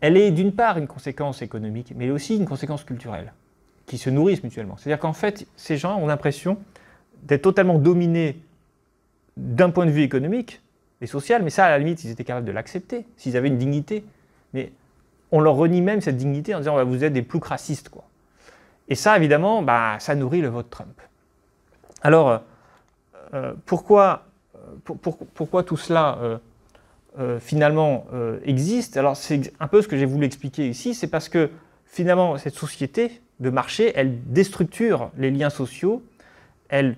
elle est d'une part une conséquence économique, mais aussi une conséquence culturelle qui se nourrissent mutuellement. C'est-à-dire qu'en fait, ces gens ont l'impression d'être totalement dominés d'un point de vue économique et social, mais ça, à la limite, ils étaient capables de l'accepter, s'ils avaient une dignité. Mais on leur renie même cette dignité en disant va bah, vous êtes des ploucs racistes. Quoi. Et ça, évidemment, bah, ça nourrit le vote Trump. Alors, euh, euh, pourquoi, euh, pourquoi tout cela finalement existe Alors, c'est un peu ce que j'ai voulu expliquer ici, c'est parce que finalement, cette société, de marché, elle déstructure les liens sociaux, elle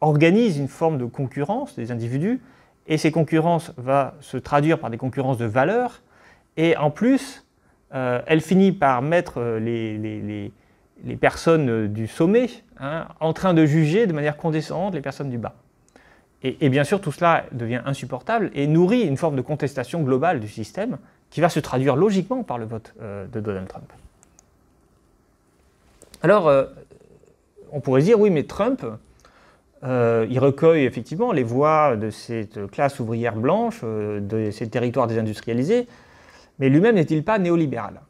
organise une forme de concurrence des individus, et ces concurrences vont se traduire par des concurrences de valeur, et en plus, euh, elle finit par mettre euh, les, personnes euh, du sommet hein, en train de juger de manière condescendante les personnes du bas. Et, bien sûr, tout cela devient insupportable et nourrit une forme de contestation globale du système qui va se traduire logiquement par le vote de Donald Trump. Alors, euh, on pourrait dire, oui, mais Trump, euh, il recueille effectivement les voix de cette classe ouvrière blanche, euh, de ces territoires désindustrialisés, mais lui-même n'est-il pas néolibéral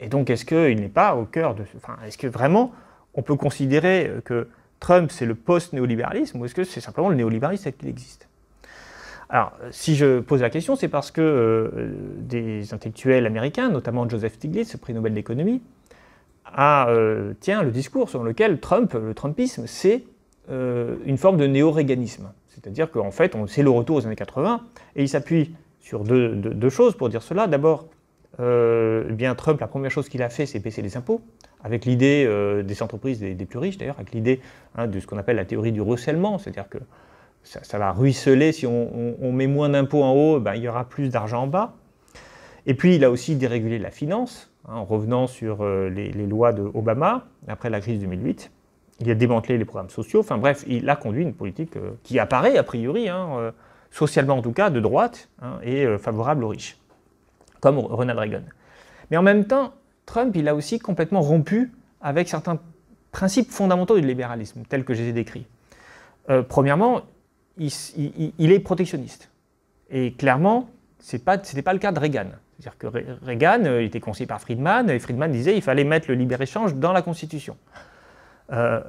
Et donc, est-ce qu'il n'est pas au cœur de... Enfin, est-ce que vraiment on peut considérer que Trump, c'est le post-néolibéralisme, ou est-ce que c'est simplement le néolibéralisme qui qu'il existe alors, si je pose la question, c'est parce que des intellectuels américains, notamment Joseph Stiglitz, prix Nobel d'économie, à euh, tiens, le discours selon lequel Trump, le Trumpisme, c'est euh, une forme de néo-réganisme. C'est-à-dire qu'en fait, c'est le retour aux années 80, et il s'appuie sur deux, choses pour dire cela. D'abord, euh, eh bien Trump, la première chose qu'il a fait, c'est baisser les impôts, avec l'idée des entreprises des, plus riches, d'ailleurs, avec l'idée hein, de ce qu'on appelle la théorie du recellement, c'est-à-dire que ça, va ruisseler, si on, met moins d'impôts en haut, eh ben, il y aura plus d'argent en bas. Et puis, il a aussi dérégulé la finance, Hein, en revenant sur euh, les, lois de Obama après la crise 2008. Il a démantelé les programmes sociaux. Enfin bref, il a conduit une politique euh, qui apparaît a priori, hein, euh, socialement en tout cas, de droite hein, et favorable aux riches, comme Ronald Reagan. Mais en même temps, Trump, il a aussi complètement rompu avec certains principes fondamentaux du libéralisme, tels que je les ai décrits. premièrement, il, est protectionniste. Et clairement, ce n'était pas le cas de Reagan. C'est-à-dire que Reagan euh, était conseillé par Friedman, et Friedman disait qu'il fallait mettre le libre-échange dans la Constitution. Euh,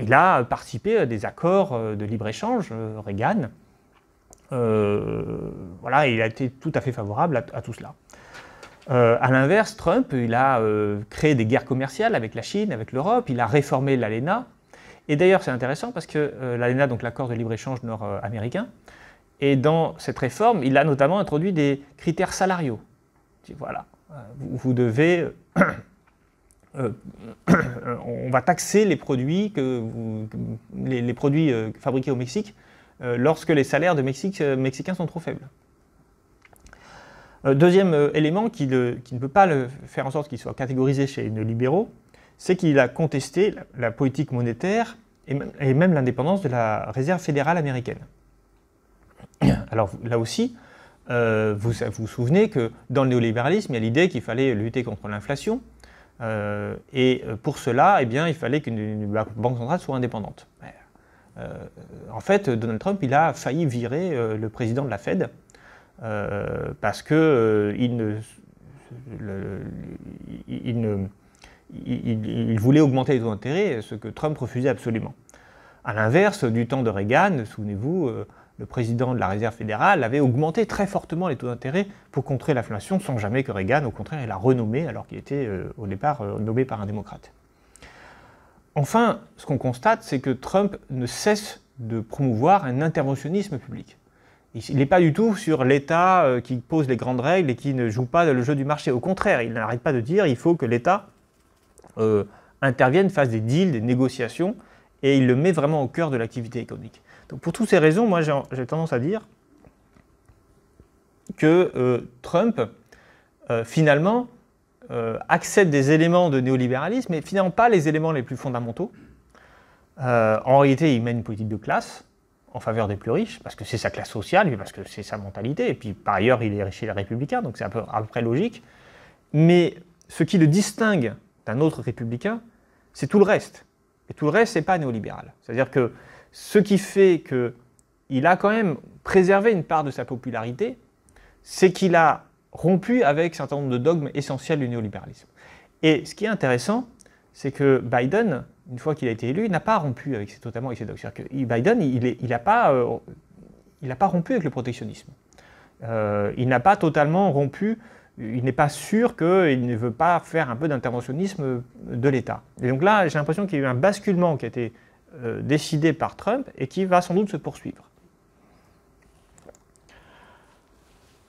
il a participé à des accords euh, de libre-échange, Reagan. voilà, il a été tout à fait favorable à, tout cela. A à l'inverse, Trump, il a créé des guerres commerciales avec la Chine, avec l'Europe, il a réformé l'ALENA. Et d'ailleurs, c'est intéressant parce que l'ALENA, donc l'accord de libre-échange nord-américain, et dans cette réforme, il a notamment introduit des critères salariaux. Voilà, vous, devez... Euh, euh, on va taxer les produits, que les, produits euh, fabriqués au Mexique lorsque les salaires de Mexique, mexicains sont trop faibles. deuxième élément qui, ne peut pas faire en sorte qu'il soit catégorisé chez les libéraux, c'est qu'il a contesté la, politique monétaire et même l'indépendance de la réserve fédérale américaine. Alors là aussi, euh, vous, vous souvenez que dans le néolibéralisme, il y a l'idée qu'il fallait lutter contre l'inflation. Euh, et euh, pour cela, eh bien, il fallait qu'une bah, banque centrale soit indépendante. en fait, Donald Trump, il a failli virer le président de la Fed parce que il ne, il, voulait augmenter les taux d'intérêt, ce que Trump refusait absolument. À l'inverse, du temps de Reagan, souvenez-vous, le président de la Réserve fédérale avait augmenté très fortement les taux d'intérêt pour contrer l'inflation, sans jamais que Reagan, au contraire, l'a renommé alors qu'il était euh, au départ euh, nommé par un démocrate. Enfin, ce qu'on constate, c'est que Trump ne cesse de promouvoir un interventionnisme public. Il n'est pas du tout sur l'État euh, qui pose les grandes règles et qui ne joue pas le jeu du marché. Au contraire, il n'arrête pas de dire il faut que l'État intervienne, fasse des deals, des négociations, et il le met vraiment au cœur de l'activité économique pour toutes ces raisons, moi j'ai tendance à dire que euh, Trump, euh, finalement, euh, accepte des éléments de néolibéralisme, mais finalement pas les éléments les plus fondamentaux. en réalité, il mène une politique de classe en faveur des plus riches, parce que c'est sa classe sociale, parce que c'est sa mentalité. Et puis par ailleurs, il est riche et républicain donc c'est à, peu, à près logique. Mais ce qui le distingue d'un autre républicain, c'est tout le reste. Et tout le reste, n'est pas néolibéral. C'est-à-dire que ce qui fait qu'il a quand même préservé une part de sa popularité, c'est qu'il a rompu avec un certain nombre de dogmes essentiels du néolibéralisme. Et ce qui est intéressant, c'est que Biden, une fois qu'il a été élu, n'a pas rompu avec ses totalement que Biden, il n'a euh, pas, rompu avec le protectionnisme. Euh, il n'a pas totalement rompu, il n'est pas sûr qu'il ne veut pas faire un peu d'interventionnisme de l'État. Et donc là, j'ai l'impression qu'il y a eu un basculement qui a été euh, décidé par Trump et qui va sans doute se poursuivre.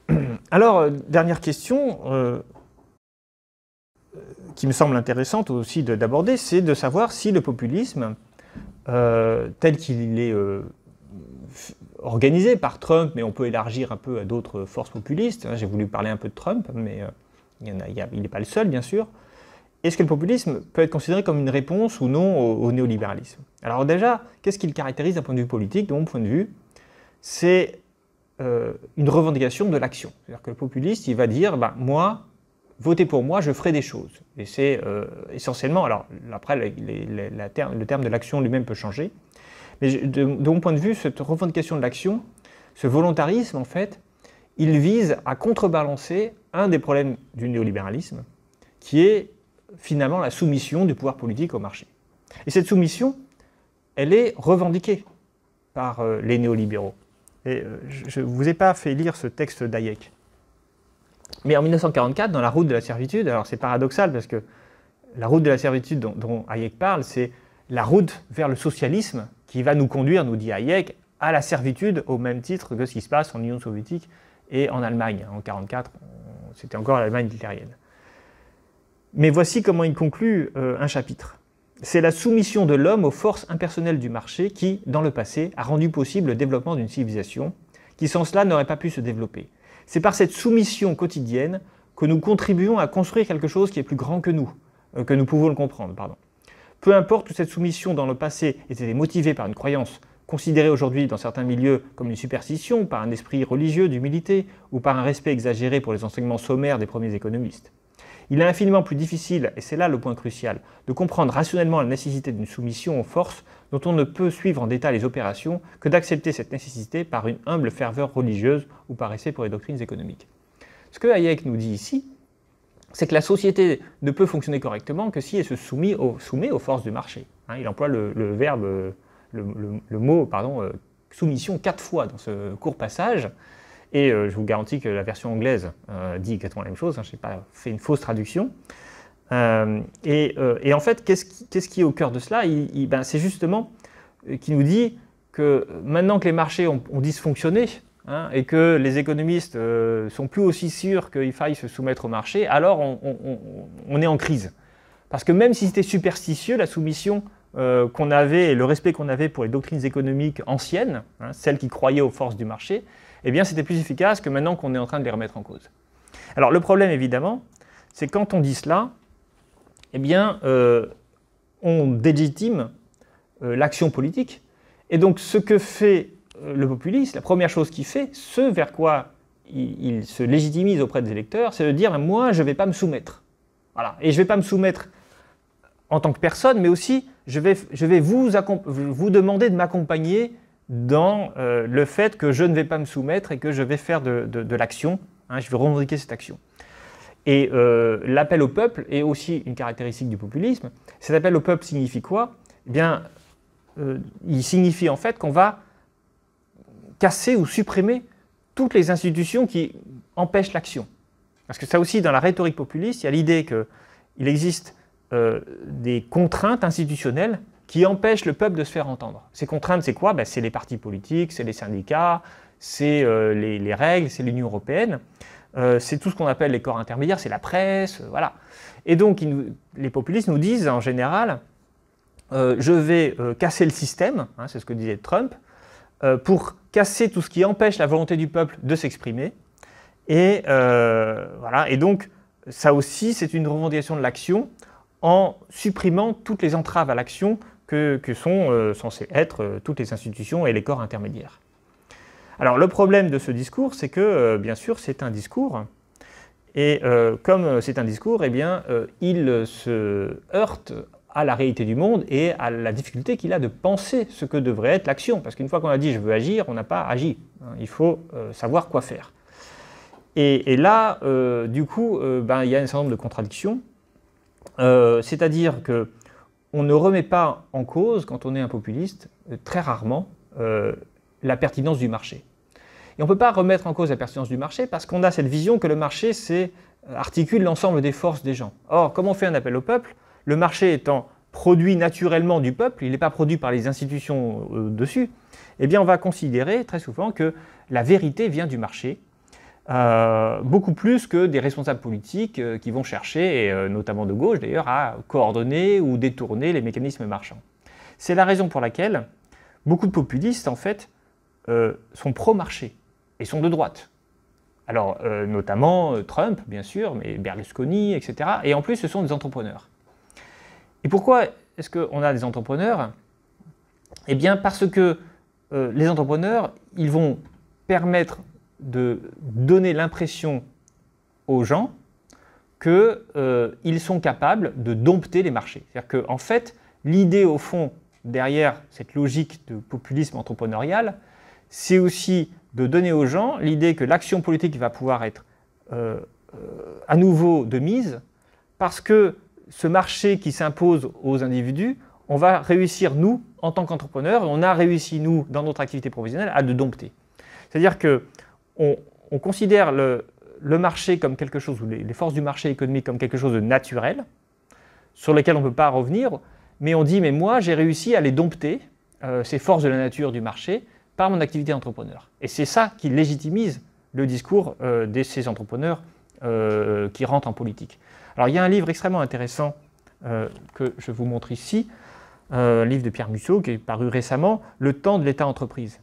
Alors, euh, dernière question euh, qui me semble intéressante aussi d'aborder, c'est de savoir si le populisme, tel qu'il est organisé par Trump, mais on peut élargir un peu à d'autres forces populistes, hein, j'ai voulu parler un peu de Trump, mais il n'est pas le seul, bien sûr, est-ce que le populisme peut être considéré comme une réponse ou non au néolibéralisme alors déjà, qu'est-ce qu'il caractérise d'un point de vue politique, de mon point de vue C'est euh, une revendication de l'action. C'est-à-dire que le populiste, il va dire, bah, moi, votez pour moi, je ferai des choses. Et c'est euh, essentiellement, alors après, le terme de l'action lui-même peut changer, mais de, mon point de vue, cette revendication de l'action, ce volontarisme, en fait, il vise à contrebalancer un des problèmes du néolibéralisme, qui est finalement la soumission du pouvoir politique au marché. Et cette soumission, elle est revendiquée par euh, les néolibéraux. Et euh, je ne vous ai pas fait lire ce texte d'Hayek. Mais en 1944, dans La route de la servitude, alors c'est paradoxal parce que la route de la servitude dont, Hayek parle, c'est la route vers le socialisme qui va nous conduire, nous dit Hayek, à la servitude au même titre que ce qui se passe en Union soviétique et en Allemagne. En 1944, c'était encore l'Allemagne littérienne. Mais voici comment il conclut euh, un chapitre c'est la soumission de l'homme aux forces impersonnelles du marché qui, dans le passé, a rendu possible le développement d'une civilisation qui, sans cela, n'aurait pas pu se développer. C'est par cette soumission quotidienne que nous contribuons à construire quelque chose qui est plus grand que nous, euh, que nous pouvons le comprendre. Pardon. Peu importe où cette soumission dans le passé était motivée par une croyance considérée aujourd'hui dans certains milieux comme une superstition, par un esprit religieux d'humilité ou par un respect exagéré pour les enseignements sommaires des premiers économistes. Il est infiniment plus difficile, et c'est là le point crucial, de comprendre rationnellement la nécessité d'une soumission aux forces dont on ne peut suivre en détail les opérations que d'accepter cette nécessité par une humble ferveur religieuse ou par essai pour les doctrines économiques. Ce que Hayek nous dit ici, c'est que la société ne peut fonctionner correctement que si elle se soumet aux, forces du marché. Hein, il emploie le, verbe, mot, euh, soumission quatre fois dans ce court passage. Et euh, je vous garantis que la version anglaise euh, dit exactement la même chose. Hein, je n'ai pas fait une fausse traduction. Euh, et, en fait, qu'est-ce qui, est au cœur de cela ben, C'est justement qui nous dit que maintenant que les marchés ont, dysfonctionné hein, et que les économistes ne sont plus aussi sûrs qu'il faille se soumettre au marché, alors on, est en crise. Parce que même si c'était superstitieux, la soumission qu'on avait et le respect qu'on avait pour les doctrines économiques anciennes, hein, celles qui croyaient aux forces du marché, eh bien c'était plus efficace que maintenant qu'on est en train de les remettre en cause. Alors le problème évidemment, c'est quand on dit cela, eh bien euh, on délégitime euh, l'action politique. Et donc ce que fait euh, le populiste, la première chose qu'il fait, ce vers quoi il, se légitimise auprès des électeurs, c'est de dire moi je ne vais pas me soumettre. Voilà. Et je ne vais pas me soumettre en tant que personne, mais aussi je vais, je vais vous, vous demander de m'accompagner dans euh, le fait que je ne vais pas me soumettre et que je vais faire de, l'action, hein, je vais revendiquer cette action. Et euh, l'appel au peuple est aussi une caractéristique du populisme. Cet appel au peuple signifie quoi Eh bien, euh, il signifie en fait qu'on va casser ou supprimer toutes les institutions qui empêchent l'action. Parce que ça aussi, dans la rhétorique populiste, il y a l'idée qu'il existe des contraintes institutionnelles qui empêchent le peuple de se faire entendre. Ces contraintes, c'est quoi ben, C'est les partis politiques, c'est les syndicats, c'est euh, les, règles, c'est l'Union européenne, euh, c'est tout ce qu'on appelle les corps intermédiaires, c'est la presse, euh, voilà. Et donc, les populistes nous disent en général, je vais casser le système, hein, c'est ce que disait Trump, pour casser tout ce qui empêche la volonté du peuple de s'exprimer. Et voilà. Et donc, ça aussi, c'est une revendication de l'action en supprimant toutes les entraves à l'action que, sont euh, censées être euh, toutes les institutions et les corps intermédiaires. Alors le problème de ce discours, c'est que, euh, bien sûr, c'est un discours, et comme c'est un discours, eh bien, il se heurte à la réalité du monde et à la difficulté qu'il a de penser ce que devrait être l'action. Parce qu'une fois qu'on a dit je veux agir, on n'a pas agi. Hein. Il faut savoir quoi faire. Et, là, du coup, ben, il y a un certain nombre de contradictions. C'est-à-dire que on ne remet pas en cause, quand on est un populiste, euh, très rarement, euh, la pertinence du marché. Et on ne peut pas remettre en cause la pertinence du marché parce qu'on a cette vision que le marché euh, articule l'ensemble des forces des gens. Or, comme on fait un appel au peuple, le marché étant produit naturellement du peuple, il n'est pas produit par les institutions dessus, eh bien on va considérer très souvent que la vérité vient du marché euh, beaucoup plus que des responsables politiques euh, qui vont chercher, euh, notamment de gauche d'ailleurs, à coordonner ou détourner les mécanismes marchands. C'est la raison pour laquelle beaucoup de populistes, en fait, sont pro-marché et sont de droite. Alors, notamment Trump, bien sûr, mais Berlusconi, etc. Et en plus, ce sont des entrepreneurs. Et pourquoi est-ce qu'on a des entrepreneurs Eh bien, parce que les entrepreneurs, ils vont permettre de donner l'impression aux gens qu'ils euh, sont capables de dompter les marchés. C'est-à-dire qu'en en fait, l'idée au fond derrière cette logique de populisme entrepreneurial, c'est aussi de donner aux gens l'idée que l'action politique va pouvoir être euh, euh, à nouveau de mise, parce que ce marché qui s'impose aux individus, on va réussir, nous, en tant qu'entrepreneurs, on a réussi, nous, dans notre activité professionnelle, à le dompter. C'est-à-dire que on, considère le, marché comme quelque chose, ou les, forces du marché économique comme quelque chose de naturel, sur lequel on ne peut pas revenir, mais on dit, mais moi, j'ai réussi à les dompter, euh, ces forces de la nature du marché, par mon activité d'entrepreneur. Et c'est ça qui légitimise le discours euh, de ces entrepreneurs euh, qui rentrent en politique. Alors, il y a un livre extrêmement intéressant que je vous montre ici, un livre de Pierre Musso qui est paru récemment, Le temps de l'État entreprise.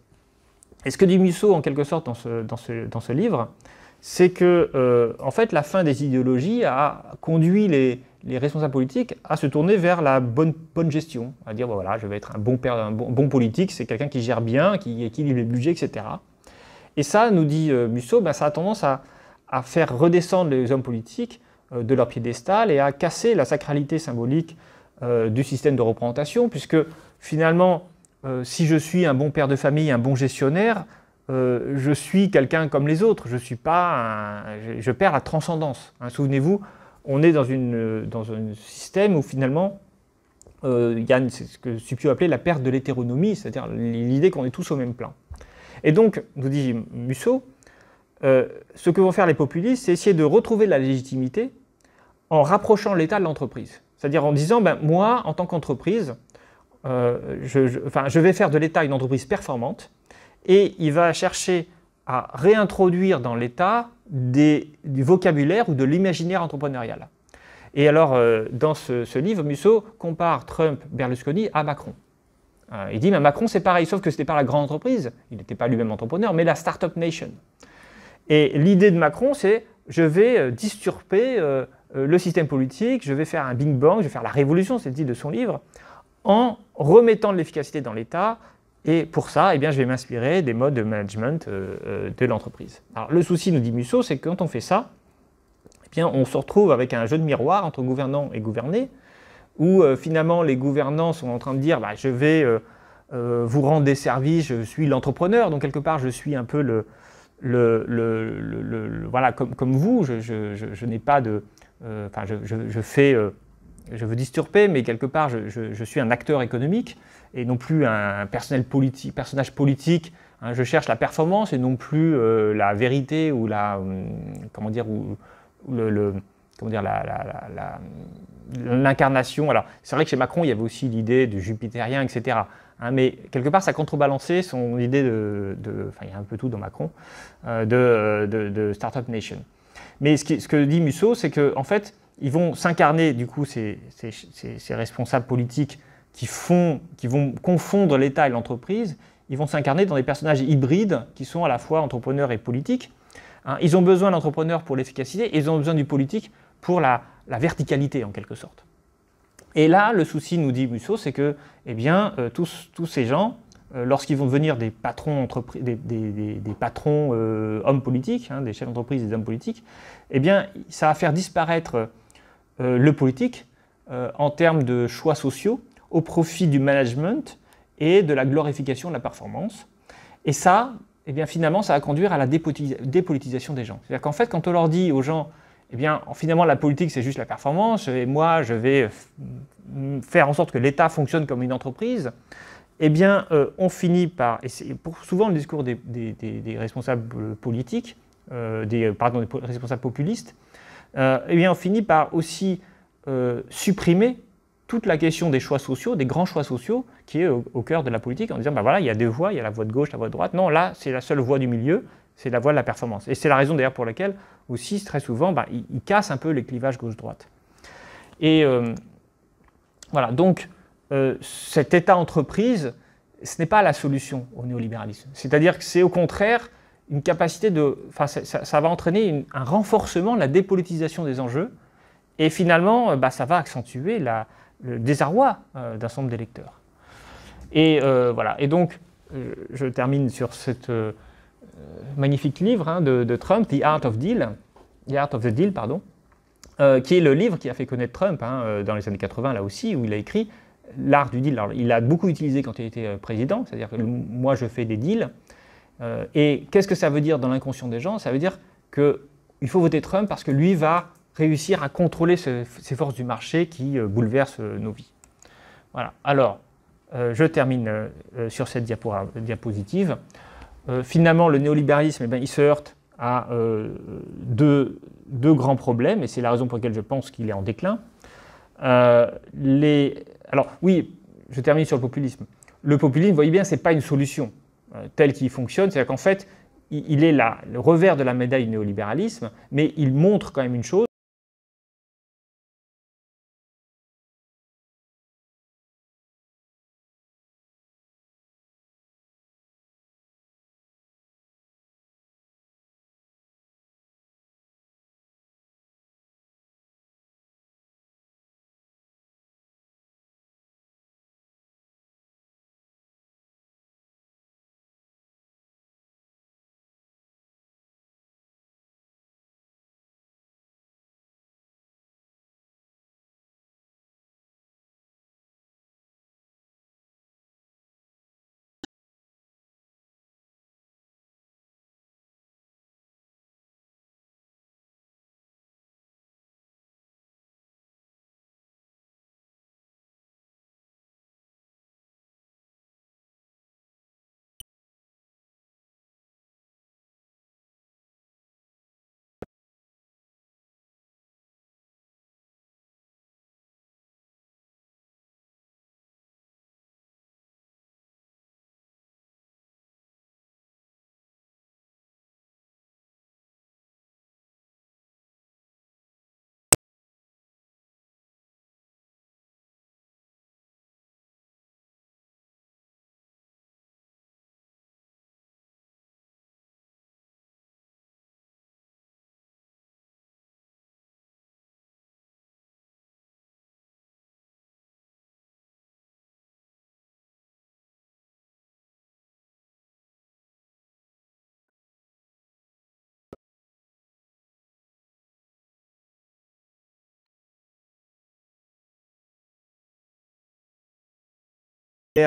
Et ce que dit Musso, en quelque sorte, dans ce, dans ce, dans ce livre, c'est que, euh, en fait, la fin des idéologies a conduit les, les, responsables politiques à se tourner vers la bonne, bonne gestion, à dire, bah voilà, je vais être un bon, père, un bon, bon politique, c'est quelqu'un qui gère bien, qui équilibre les budgets, etc. Et ça, nous dit euh, Musso, ben, ça a tendance à, à, faire redescendre les hommes politiques euh, de leur piédestal et à casser la sacralité symbolique du système de représentation, puisque finalement, euh, si je suis un bon père de famille, un bon gestionnaire, euh, je suis quelqu'un comme les autres. Je suis pas, je, perds la transcendance. Hein. Souvenez-vous, on est dans, un système où finalement, euh, il y a ce que Supio appelait la perte de l'hétéronomie, c'est-à-dire l'idée qu'on est tous au même plan. Et donc, nous dit Musso, ce que vont faire les populistes, c'est essayer de retrouver la légitimité en rapprochant l'État de l'entreprise. C'est-à-dire en disant, ben, moi, en tant qu'entreprise, euh, je, vais faire de l'État une entreprise performante, et il va chercher à réintroduire dans l'État du vocabulaire ou de l'imaginaire entrepreneurial. Et alors, euh, dans ce, livre, Musso compare Trump, Berlusconi à Macron. Euh, il dit, mais Macron, c'est pareil, sauf que ce n'était pas la grande entreprise, il n'était pas lui-même entrepreneur, mais la Startup Nation. Et l'idée de Macron, c'est, je vais disturper le système politique, je vais faire un big bang, je vais faire la révolution, c'est dit de son livre, en remettant de l'efficacité dans l'État. Et pour ça, eh bien, je vais m'inspirer des modes de management euh, euh, de l'entreprise. Alors, le souci, nous dit Musso, c'est que quand on fait ça, eh bien, on se retrouve avec un jeu de miroir entre gouvernants et gouvernés, où euh, finalement les gouvernants sont en train de dire bah, je vais vous rendre des services, je suis l'entrepreneur, donc quelque part je suis un peu le, le, voilà comme, comme vous, je, n'ai pas de, enfin je, fais je veux disturper, mais quelque part, je, suis un acteur économique et non plus un personnel personnage politique. Hein, je cherche la performance et non plus euh, la vérité ou la, hum, comment dire, ou, le, comment dire, hum, l'incarnation. Alors, c'est vrai que chez Macron, il y avait aussi l'idée du jupitérien, etc. Hein, mais quelque part, ça contrebalançait son idée de, enfin, il y a un peu tout dans Macron, euh, de, Startup Nation. Mais ce, ce que dit Musso, c'est que en fait, ils vont s'incarner, du coup, ces, responsables politiques qui, font, qui vont confondre l'État et l'entreprise, ils vont s'incarner dans des personnages hybrides qui sont à la fois entrepreneurs et politiques. Hein. ils ont besoin de l'entrepreneur pour l'efficacité et ils ont besoin du politique pour la, verticalité, en quelque sorte. Et là, le souci, nous dit Musso, c'est que eh bien, euh, tous, tous, ces gens, euh, lorsqu'ils vont devenir des patrons, des, des, des, patrons euh, hommes politiques, hein, des chefs d'entreprise, des hommes politiques, eh bien, ça va faire disparaître euh, le politique euh, en termes de choix sociaux au profit du management et de la glorification de la performance. Et ça, eh bien, finalement, ça va conduire à la dépolitisation des gens. C'est-à-dire qu'en fait, quand on leur dit aux gens, eh bien, finalement, la politique, c'est juste la performance, et moi, je vais faire en sorte que l'État fonctionne comme une entreprise, eh bien, euh, on finit par, et pour souvent le discours des, responsables politiques, des, pardon, des responsables populistes, euh, eh bien, on finit par aussi euh, supprimer toute la question des choix sociaux, des grands choix sociaux, qui est au, cœur de la politique, en disant, ben voilà, il y a deux voies, il y a la voie de gauche, la voie de droite. Non, là, c'est la seule voie du milieu, c'est la voie de la performance. Et c'est la raison d'ailleurs pour laquelle, aussi, très souvent, ben, bah, il, casse un peu les clivages gauche-droite. Et euh, voilà, donc, euh, cet État entreprise, ce n'est pas la solution au néolibéralisme. C'est-à-dire que c'est au contraire une capacité de. Enfin, ça, va entraîner un renforcement de la dépolitisation des enjeux. Et finalement, euh, bah, ça va accentuer la, le désarroi d'ensemble euh, d'un certain nombre d'électeurs. Et euh, voilà. Et donc, je termine sur cette magnifique livre hein, de, Trump, The Art of Deal, The Art of the Deal, pardon, qui est le livre qui a fait connaître Trump hein, dans les années 80, là aussi, où il a écrit l'art du deal. Alors, il l'a beaucoup utilisé quand il était président, c'est-à-dire que moi, je fais des deals. Euh, et qu'est-ce que ça veut dire dans l'inconscient des gens Ça veut dire qu'il faut voter Trump parce que lui va réussir à contrôler ces forces du marché qui euh, bouleversent euh, nos vies. Voilà. Alors, je termine sur cette diapositive. finalement, le néolibéralisme, eh ben, il se heurte à deux, grands problèmes, et c'est la raison pour laquelle je pense qu'il est en déclin. Alors, oui, je termine sur le populisme. Le populisme, vous voyez bien, ce n'est pas une solution. Euh, tel qu'il fonctionne. C'est-à-dire qu'en fait, il est là, le revers de la médaille du néolibéralisme, mais il montre quand même une chose,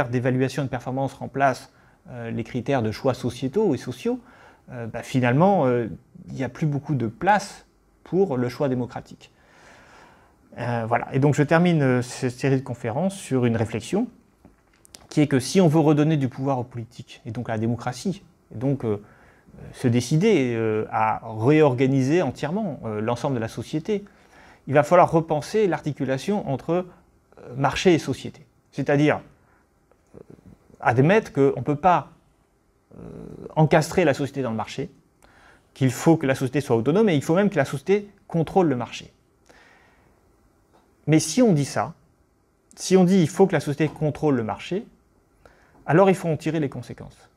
d'évaluation de performance remplace euh, les critères de choix sociétaux et sociaux, euh, bah, finalement, euh, il n'y a plus beaucoup de place pour le choix démocratique. voilà. Et donc je termine cette série de conférences sur une réflexion qui est que si on veut redonner du pouvoir aux politiques, et donc à la démocratie, et donc se décider à réorganiser entièrement l'ensemble de la société, il va falloir repenser l'articulation entre marché et société. C'est-à-dire, admettre qu'on ne peut pas euh, encastrer la société dans le marché, qu'il faut que la société soit autonome et il faut même que la société contrôle le marché. Mais si on dit ça, si on dit il faut que la société contrôle le marché, alors il faut en tirer les conséquences.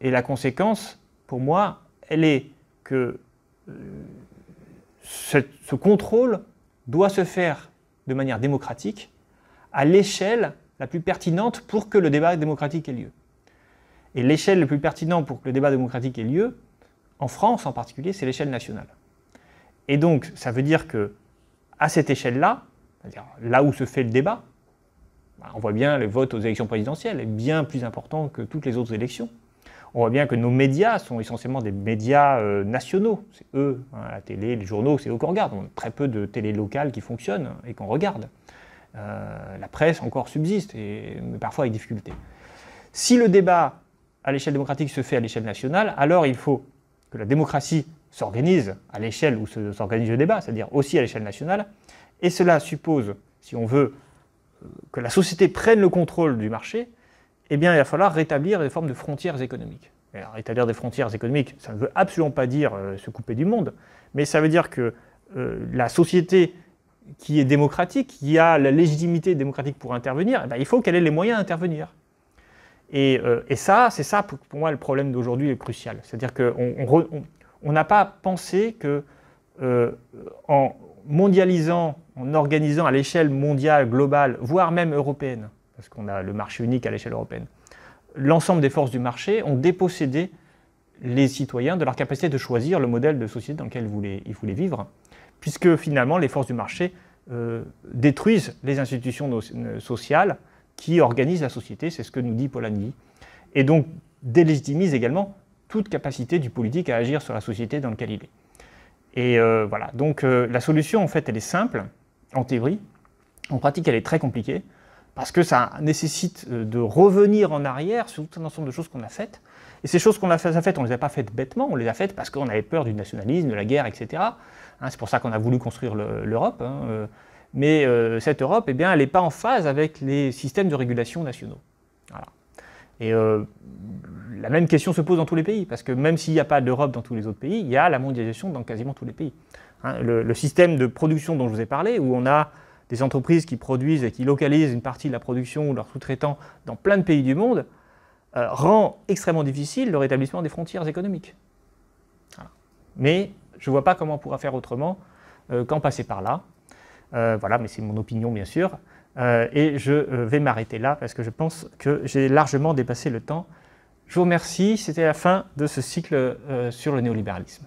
Et la conséquence, pour moi, elle est que euh, ce contrôle doit se faire de manière démocratique à l'échelle la plus pertinente pour que le débat démocratique ait lieu. Et l'échelle la plus pertinente pour que le débat démocratique ait lieu, en France en particulier, c'est l'échelle nationale. Et donc, ça veut dire que à cette échelle-là, c'est-à-dire là où se fait le débat, bah, on voit bien le vote aux élections présidentielles est bien plus important que toutes les autres élections. On voit bien que nos médias sont essentiellement des médias euh, nationaux. C'est eux, hein, la télé, les journaux, c'est eux qu'on regarde. On a très peu de télé locales qui fonctionnent et qu'on regarde. Euh, la presse encore subsiste, et, mais parfois avec difficulté. Si le débat à l'échelle démocratique se fait à l'échelle nationale, alors il faut que la démocratie s'organise à l'échelle où s'organise le débat, c'est-à-dire aussi à l'échelle nationale, et cela suppose, si on veut euh, que la société prenne le contrôle du marché, eh bien il va falloir rétablir des formes de frontières économiques. rétablir des frontières économiques, ça ne veut absolument pas dire euh, se couper du monde, mais ça veut dire que la société qui est démocratique, qui a la légitimité démocratique pour intervenir, eh ben, il faut qu'elle ait les moyens d'intervenir. Et, euh, et, ça, c'est ça pour, moi le problème d'aujourd'hui est crucial. C'est-à-dire qu'on n'a pas pensé que euh, en mondialisant, en organisant à l'échelle mondiale, globale, voire même européenne, parce qu'on a le marché unique à l'échelle européenne, l'ensemble des forces du marché ont dépossédé les citoyens de leur capacité de choisir le modèle de société dans lequel ils voulaient vivre puisque finalement les forces du marché euh, détruisent les institutions euh, sociales qui organisent la société, c'est ce que nous dit Polanyi, et donc délégitimisent également toute capacité du politique à agir sur la société dans laquelle il est. Et euh, voilà, donc la solution en fait elle est simple, en théorie, en pratique elle est très compliquée, parce que ça nécessite de revenir en arrière sur tout un ensemble de choses qu'on a faites, et ces choses qu'on a faites, on ne les a pas faites bêtement, on les a faites parce qu'on avait peur du nationalisme, de la guerre, etc. Hein, c'est pour ça qu'on a voulu construire l'Europe. Hein, euh, mais euh, cette Europe, eh bien, elle n'est pas en phase avec les systèmes de régulation nationaux. Et euh, la même question se pose dans tous les pays, parce que même s'il n'y a pas d'Europe dans tous les autres pays, il y a la mondialisation dans quasiment tous les pays. Hein, le, système de production dont je vous ai parlé, où on a des entreprises qui produisent et qui localisent une partie de la production ou leurs sous-traitants dans plein de pays du monde, rend extrêmement difficile le rétablissement des frontières économiques. Mais je ne vois pas comment on pourra faire autrement euh, qu'en passer par là. Euh, voilà, mais c'est mon opinion, bien sûr. Euh, et je vais m'arrêter là parce que je pense que j'ai largement dépassé le temps. Je vous remercie. C'était la fin de ce cycle sur le néolibéralisme.